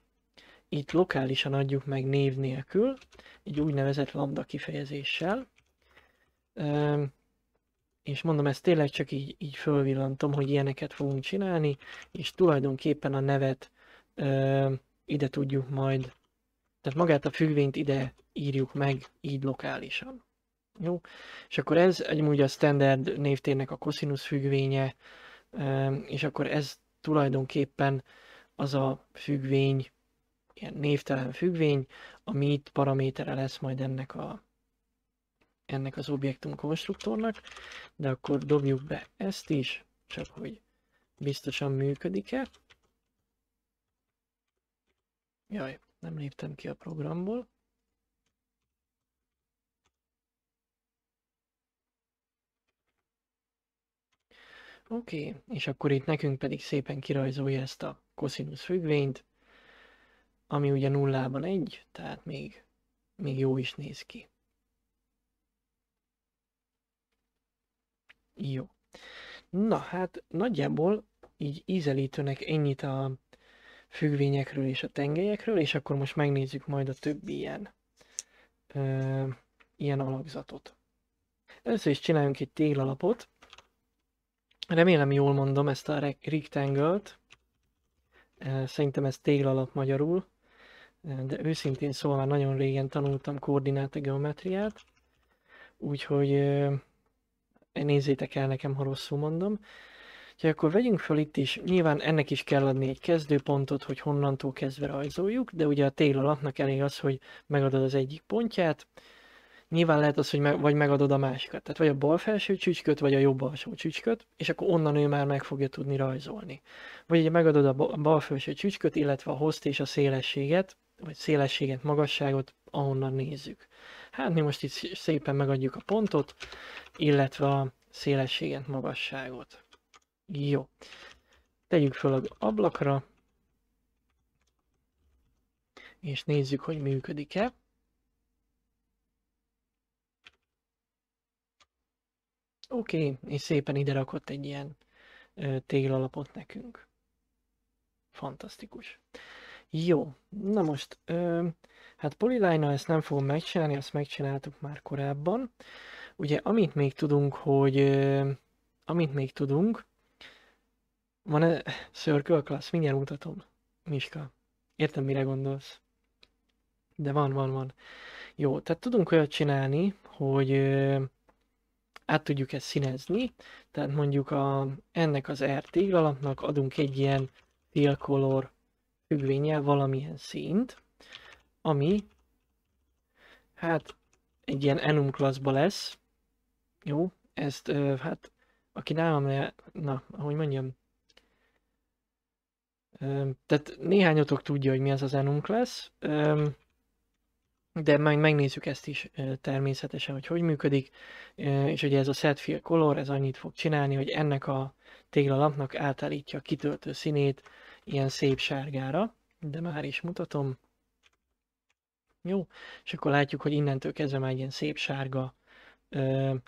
itt lokálisan adjuk meg név nélkül, egy úgynevezett lambda kifejezéssel. És mondom, ezt tényleg csak így, így fölvillantom, hogy ilyeneket fogunk csinálni, és tulajdonképpen a nevet ide tudjuk majd, tehát magát a függvényt ide írjuk meg így lokálisan. Jó, és akkor ez egy a standard névtérnek a koszinusz függvénye, ehm, és akkor ez tulajdonképpen az a függvény, ilyen névtelen függvény, ami itt paramétere lesz majd ennek, a, ennek az objektum konstruktornak, de akkor dobjuk be ezt is, csak hogy biztosan működik-e. Jaj, nem léptem ki a programból. Oké, okay. és akkor itt nekünk pedig szépen kirajzolja ezt a koszinusz függvényt, ami ugye nullában egy, tehát még, még jó is néz ki. Jó. Na hát nagyjából így ízelítőnek ennyit a függvényekről és a tengelyekről, és akkor most megnézzük majd a többi ilyen, ö, ilyen alakzatot. Először is csináljunk egy téglalapot, remélem jól mondom ezt a rectangle-t, szerintem ez téglalap magyarul, de őszintén szóval már nagyon régen tanultam koordináta geometriát, úgyhogy nézzétek el nekem, ha rosszul mondom. Úgyhogy akkor vegyünk fel itt is, nyilván ennek is kell adni egy kezdőpontot, hogy honnantól kezdve rajzoljuk, de ugye a téglalapnak elég az, hogy megadod az egyik pontját, Nyilván lehet az, hogy meg, vagy megadod a másikat. Tehát vagy a bal felső csücsköt, vagy a jobb alsó csücsköt, és akkor onnan ő már meg fogja tudni rajzolni. Vagy ugye megadod a bal felső csücsköt, illetve a hozt és a szélességet, vagy szélességet, magasságot, ahonnan nézzük. Hát mi most itt szépen megadjuk a pontot, illetve a szélességet, magasságot. Jó. Tegyük föl az ablakra, és nézzük, hogy működik-e. oké, okay, és szépen ide rakott egy ilyen téglalapot nekünk. Fantasztikus. Jó, na most, ö, hát polyline ezt nem fogom megcsinálni, azt megcsináltuk már korábban. Ugye, amit még tudunk, hogy, ö, amit még tudunk, van -e Circle Class, mindjárt mutatom, Miska. Értem, mire gondolsz. De van, van, van. Jó, tehát tudunk olyat csinálni, hogy ö, át tudjuk ezt színezni, tehát mondjuk a, ennek az R téglalapnak adunk egy ilyen teal függvényel valamilyen színt, ami hát egy ilyen enum klaszba lesz. Jó, ezt hát aki nálam le, na, ahogy mondjam, tehát néhányotok tudja, hogy mi az az enum class de majd megnézzük ezt is természetesen, hogy hogy működik, és ugye ez a set fill color, ez annyit fog csinálni, hogy ennek a téglalapnak átállítja a kitöltő színét ilyen szép sárgára, de már is mutatom. Jó, és akkor látjuk, hogy innentől kezdve már egy ilyen szép sárga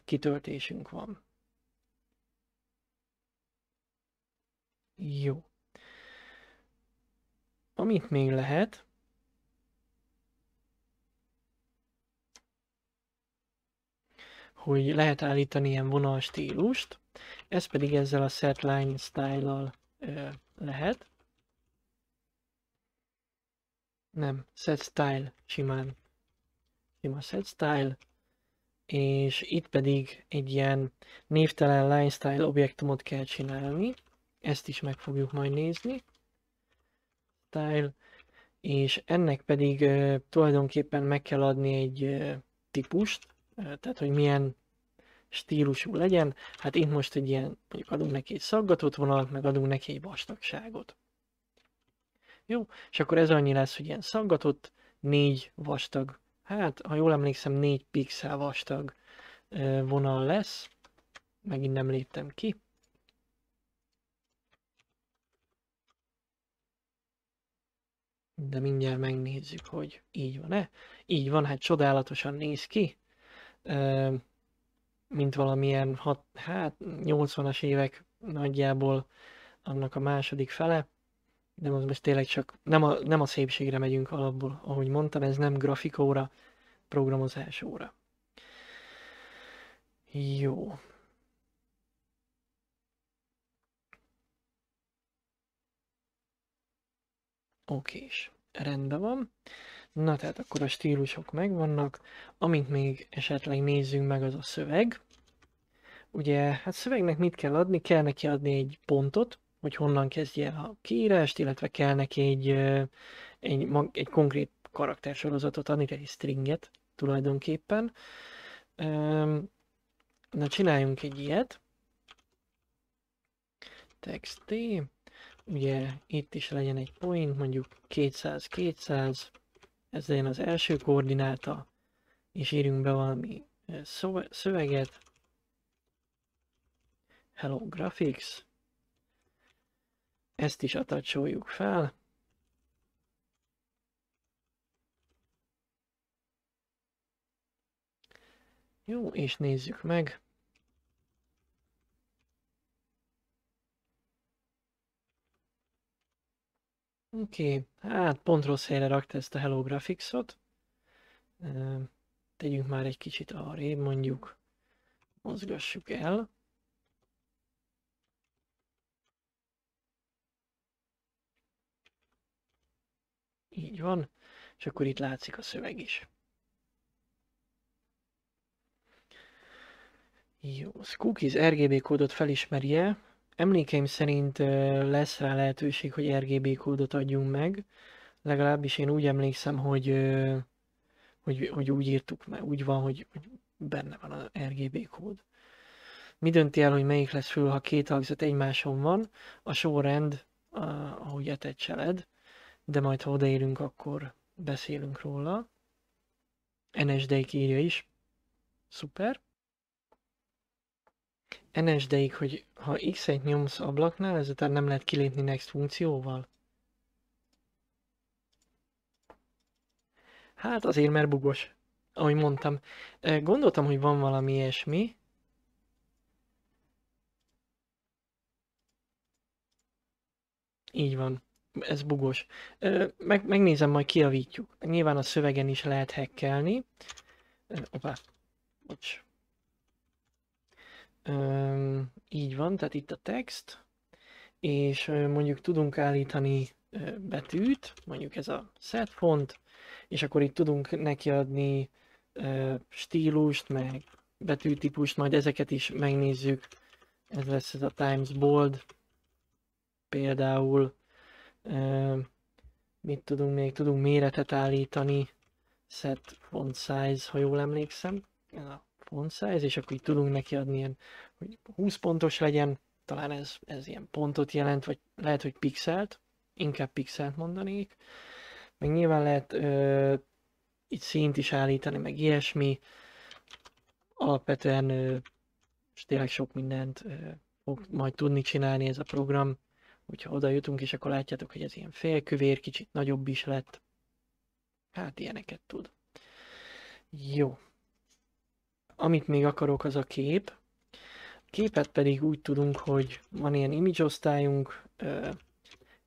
kitöltésünk van. Jó. Amit még lehet, hogy lehet állítani ilyen vonal stílust, ez pedig ezzel a setline style-lal lehet. Nem, set style simán. Sima set style. És itt pedig egy ilyen névtelen line style objektumot kell csinálni. Ezt is meg fogjuk majd nézni. Style. És ennek pedig ö, tulajdonképpen meg kell adni egy típust, tehát hogy milyen stílusú legyen. Hát itt most egy ilyen, mondjuk adunk neki egy szaggatott vonalat, meg adunk neki egy vastagságot. Jó, és akkor ez annyi lesz, hogy ilyen szaggatott, négy vastag, hát ha jól emlékszem, négy pixel vastag vonal lesz. Megint nem léptem ki. De mindjárt megnézzük, hogy így van-e. Így van, hát csodálatosan néz ki mint valamilyen hat, hát 80-as évek nagyjából annak a második fele, de most tényleg csak nem a, nem a szépségre megyünk alapból, ahogy mondtam, ez nem grafikóra, programozás óra. Jó. Oké, rendben van. Na tehát akkor a stílusok megvannak. Amint még esetleg nézzünk meg az a szöveg. Ugye, hát szövegnek mit kell adni? Kell neki adni egy pontot, hogy honnan kezdje el a kiírást, illetve kell neki egy, egy, egy konkrét karaktersorozatot adni, egy stringet tulajdonképpen. Na, csináljunk egy ilyet. Text T. Ugye itt is legyen egy point, mondjuk 200-200 ez legyen az első koordináta, és írjunk be valami eh, szöveget. Hello Graphics. Ezt is atacsoljuk fel. Jó, és nézzük meg. Oké, okay. hát pont rossz helyre rakta ezt a Hello Graphics-ot. Tegyünk már egy kicsit arrébb, mondjuk mozgassuk el. Így van, és akkor itt látszik a szöveg is. Jó, az cookies RGB kódot felismerje, Emlékeim szerint lesz rá lehetőség, hogy RGB kódot adjunk meg. Legalábbis én úgy emlékszem, hogy, hogy, hogy úgy írtuk, mert úgy van, hogy, hogy benne van a RGB kód. Mi dönti el, hogy melyik lesz föl, ha két alakzat egymáson van? A sorrend, ahogy eted cseled, de majd ha odaérünk, akkor beszélünk róla. NSD írja is. Szuper. NSD-ig, hogy ha X-et nyomsz ablaknál, ezután nem lehet kilépni next funkcióval? Hát azért, mert bugos, ahogy mondtam. Gondoltam, hogy van valami ilyesmi. Így van, ez bugos. Meg, megnézem, majd kiavítjuk. Nyilván a szövegen is lehet hekkelni. Opá, bocs, Üm, így van, tehát itt a text, és mondjuk tudunk állítani betűt, mondjuk ez a set font, és akkor itt tudunk nekiadni stílust, meg betűtípust, majd ezeket is megnézzük. Ez lesz ez a Times Bold például. Mit tudunk még? Tudunk méretet állítani, set font size, ha jól emlékszem. Ez a pontszáz, és akkor így tudunk neki adni ilyen, hogy 20 pontos legyen, talán ez, ez ilyen pontot jelent, vagy lehet, hogy pixelt, inkább pixelt mondanék, meg nyilván lehet ö, itt színt is állítani, meg ilyesmi, alapvetően ö, és tényleg sok mindent ö, fog majd tudni csinálni ez a program, hogyha oda jutunk, és akkor látjátok, hogy ez ilyen félkövér, kicsit nagyobb is lett, hát ilyeneket tud. Jó, amit még akarok, az a kép. A képet pedig úgy tudunk, hogy van ilyen image osztályunk,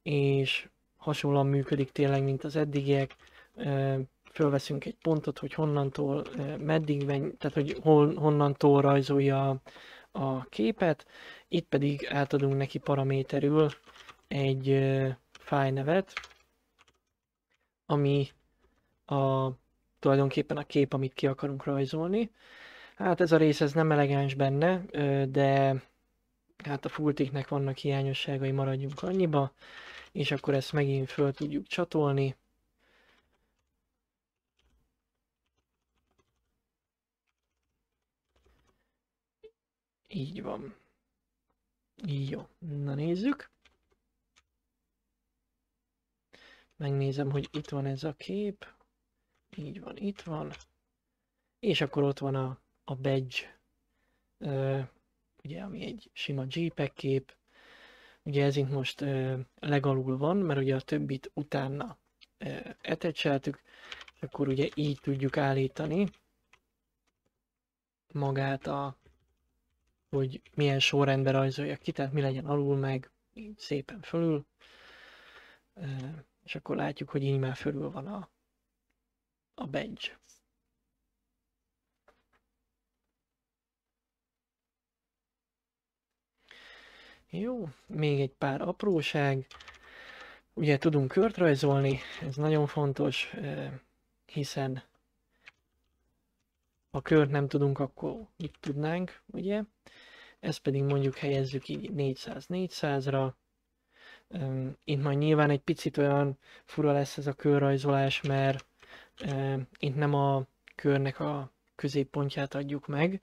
és hasonlóan működik tényleg, mint az eddigiek. Fölveszünk egy pontot, hogy honnantól meddig, menj, tehát hogy hol, honnantól rajzolja a képet. Itt pedig átadunk neki paraméterül egy fájnevet, ami a, tulajdonképpen a kép, amit ki akarunk rajzolni. Hát ez a rész ez nem elegáns benne, de hát a fultiknek vannak hiányosságai, maradjunk annyiba, és akkor ezt megint föl tudjuk csatolni. Így van. Jó, na nézzük. Megnézem, hogy itt van ez a kép. Így van, itt van. És akkor ott van a a badge, ugye, ami egy sima JPEG kép, ugye ez itt most legalul van, mert ugye a többit utána etecseltük, és akkor ugye így tudjuk állítani magát a, hogy milyen sorrendben rajzolja ki, tehát mi legyen alul meg, így szépen fölül, és akkor látjuk, hogy így már fölül van a, a badge. Jó, még egy pár apróság. Ugye tudunk kört rajzolni, ez nagyon fontos, eh, hiszen ha kört nem tudunk, akkor itt tudnánk, ugye? Ezt pedig mondjuk helyezzük így 400-400-ra. Itt majd nyilván egy picit olyan fura lesz ez a körrajzolás, mert eh, itt nem a körnek a középpontját adjuk meg,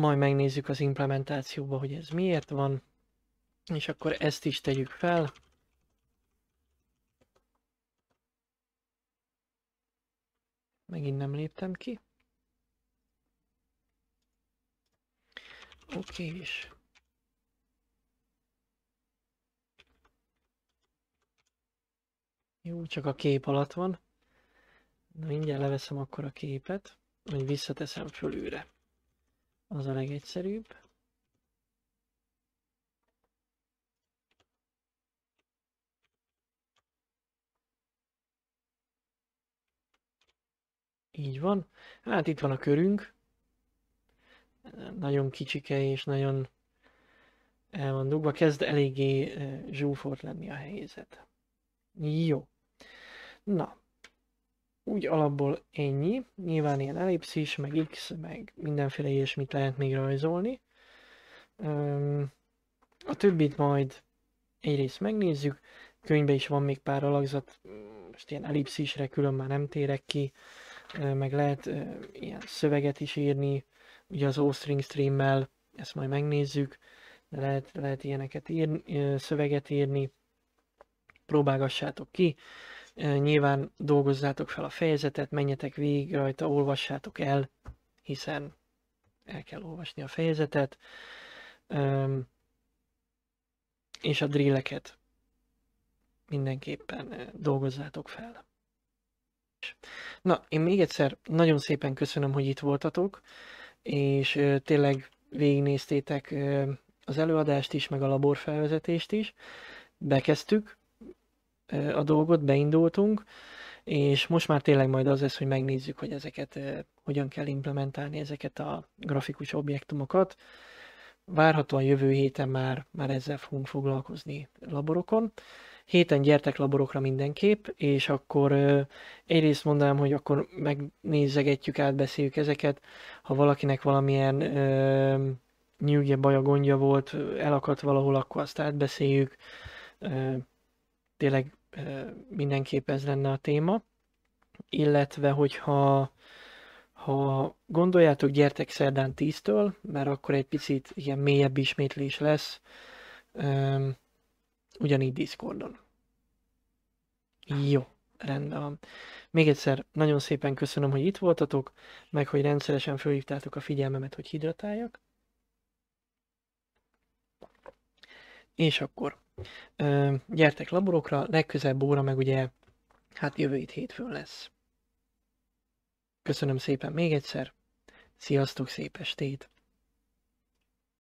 majd megnézzük az implementációba, hogy ez miért van, és akkor ezt is tegyük fel. Megint nem léptem ki. Oké is. Jó, csak a kép alatt van. Na, mindjárt leveszem akkor a képet, hogy visszateszem fölőre. Az a legegyszerűbb. Így van. Hát itt van a körünk. Nagyon kicsike és nagyon el van dugva. Kezd eléggé eh, zsúfolt lenni a helyzet. Jó. Na, úgy alapból ennyi, nyilván ilyen elipszis, meg x, meg mindenféle ilyesmit lehet még rajzolni. A többit majd egyrészt megnézzük, könyvben is van még pár alakzat, most ilyen elipszisre külön már nem térek ki, meg lehet ilyen szöveget is írni, ugye az O-string streammel, ezt majd megnézzük, de lehet, lehet ilyeneket írni, szöveget írni, próbálgassátok ki. Nyilván dolgozzátok fel a fejezetet, menjetek végig rajta, olvassátok el, hiszen el kell olvasni a fejezetet, és a drilleket mindenképpen dolgozzátok fel. Na, én még egyszer nagyon szépen köszönöm, hogy itt voltatok, és tényleg végignéztétek az előadást is, meg a laborfelvezetést is. Bekezdtük, a dolgot, beindultunk, és most már tényleg majd az lesz, hogy megnézzük, hogy ezeket hogyan kell implementálni, ezeket a grafikus objektumokat. Várhatóan jövő héten már, már ezzel fogunk foglalkozni laborokon. Héten gyertek laborokra mindenképp, és akkor egyrészt mondanám, hogy akkor megnézegetjük, átbeszéljük ezeket. Ha valakinek valamilyen nyűgje, baja, gondja volt, elakadt valahol, akkor azt átbeszéljük tényleg mindenképp ez lenne a téma. Illetve, hogyha ha gondoljátok, gyertek szerdán 10-től, mert akkor egy picit ilyen mélyebb ismétlés lesz, ugyanígy Discordon. Jó, rendben van. Még egyszer nagyon szépen köszönöm, hogy itt voltatok, meg hogy rendszeresen felhívtátok a figyelmemet, hogy hidratáljak. És akkor Ö, gyertek laborokra, legközebb óra meg ugye, hát jövő itt hétfőn lesz. Köszönöm szépen még egyszer, sziasztok, szép estét!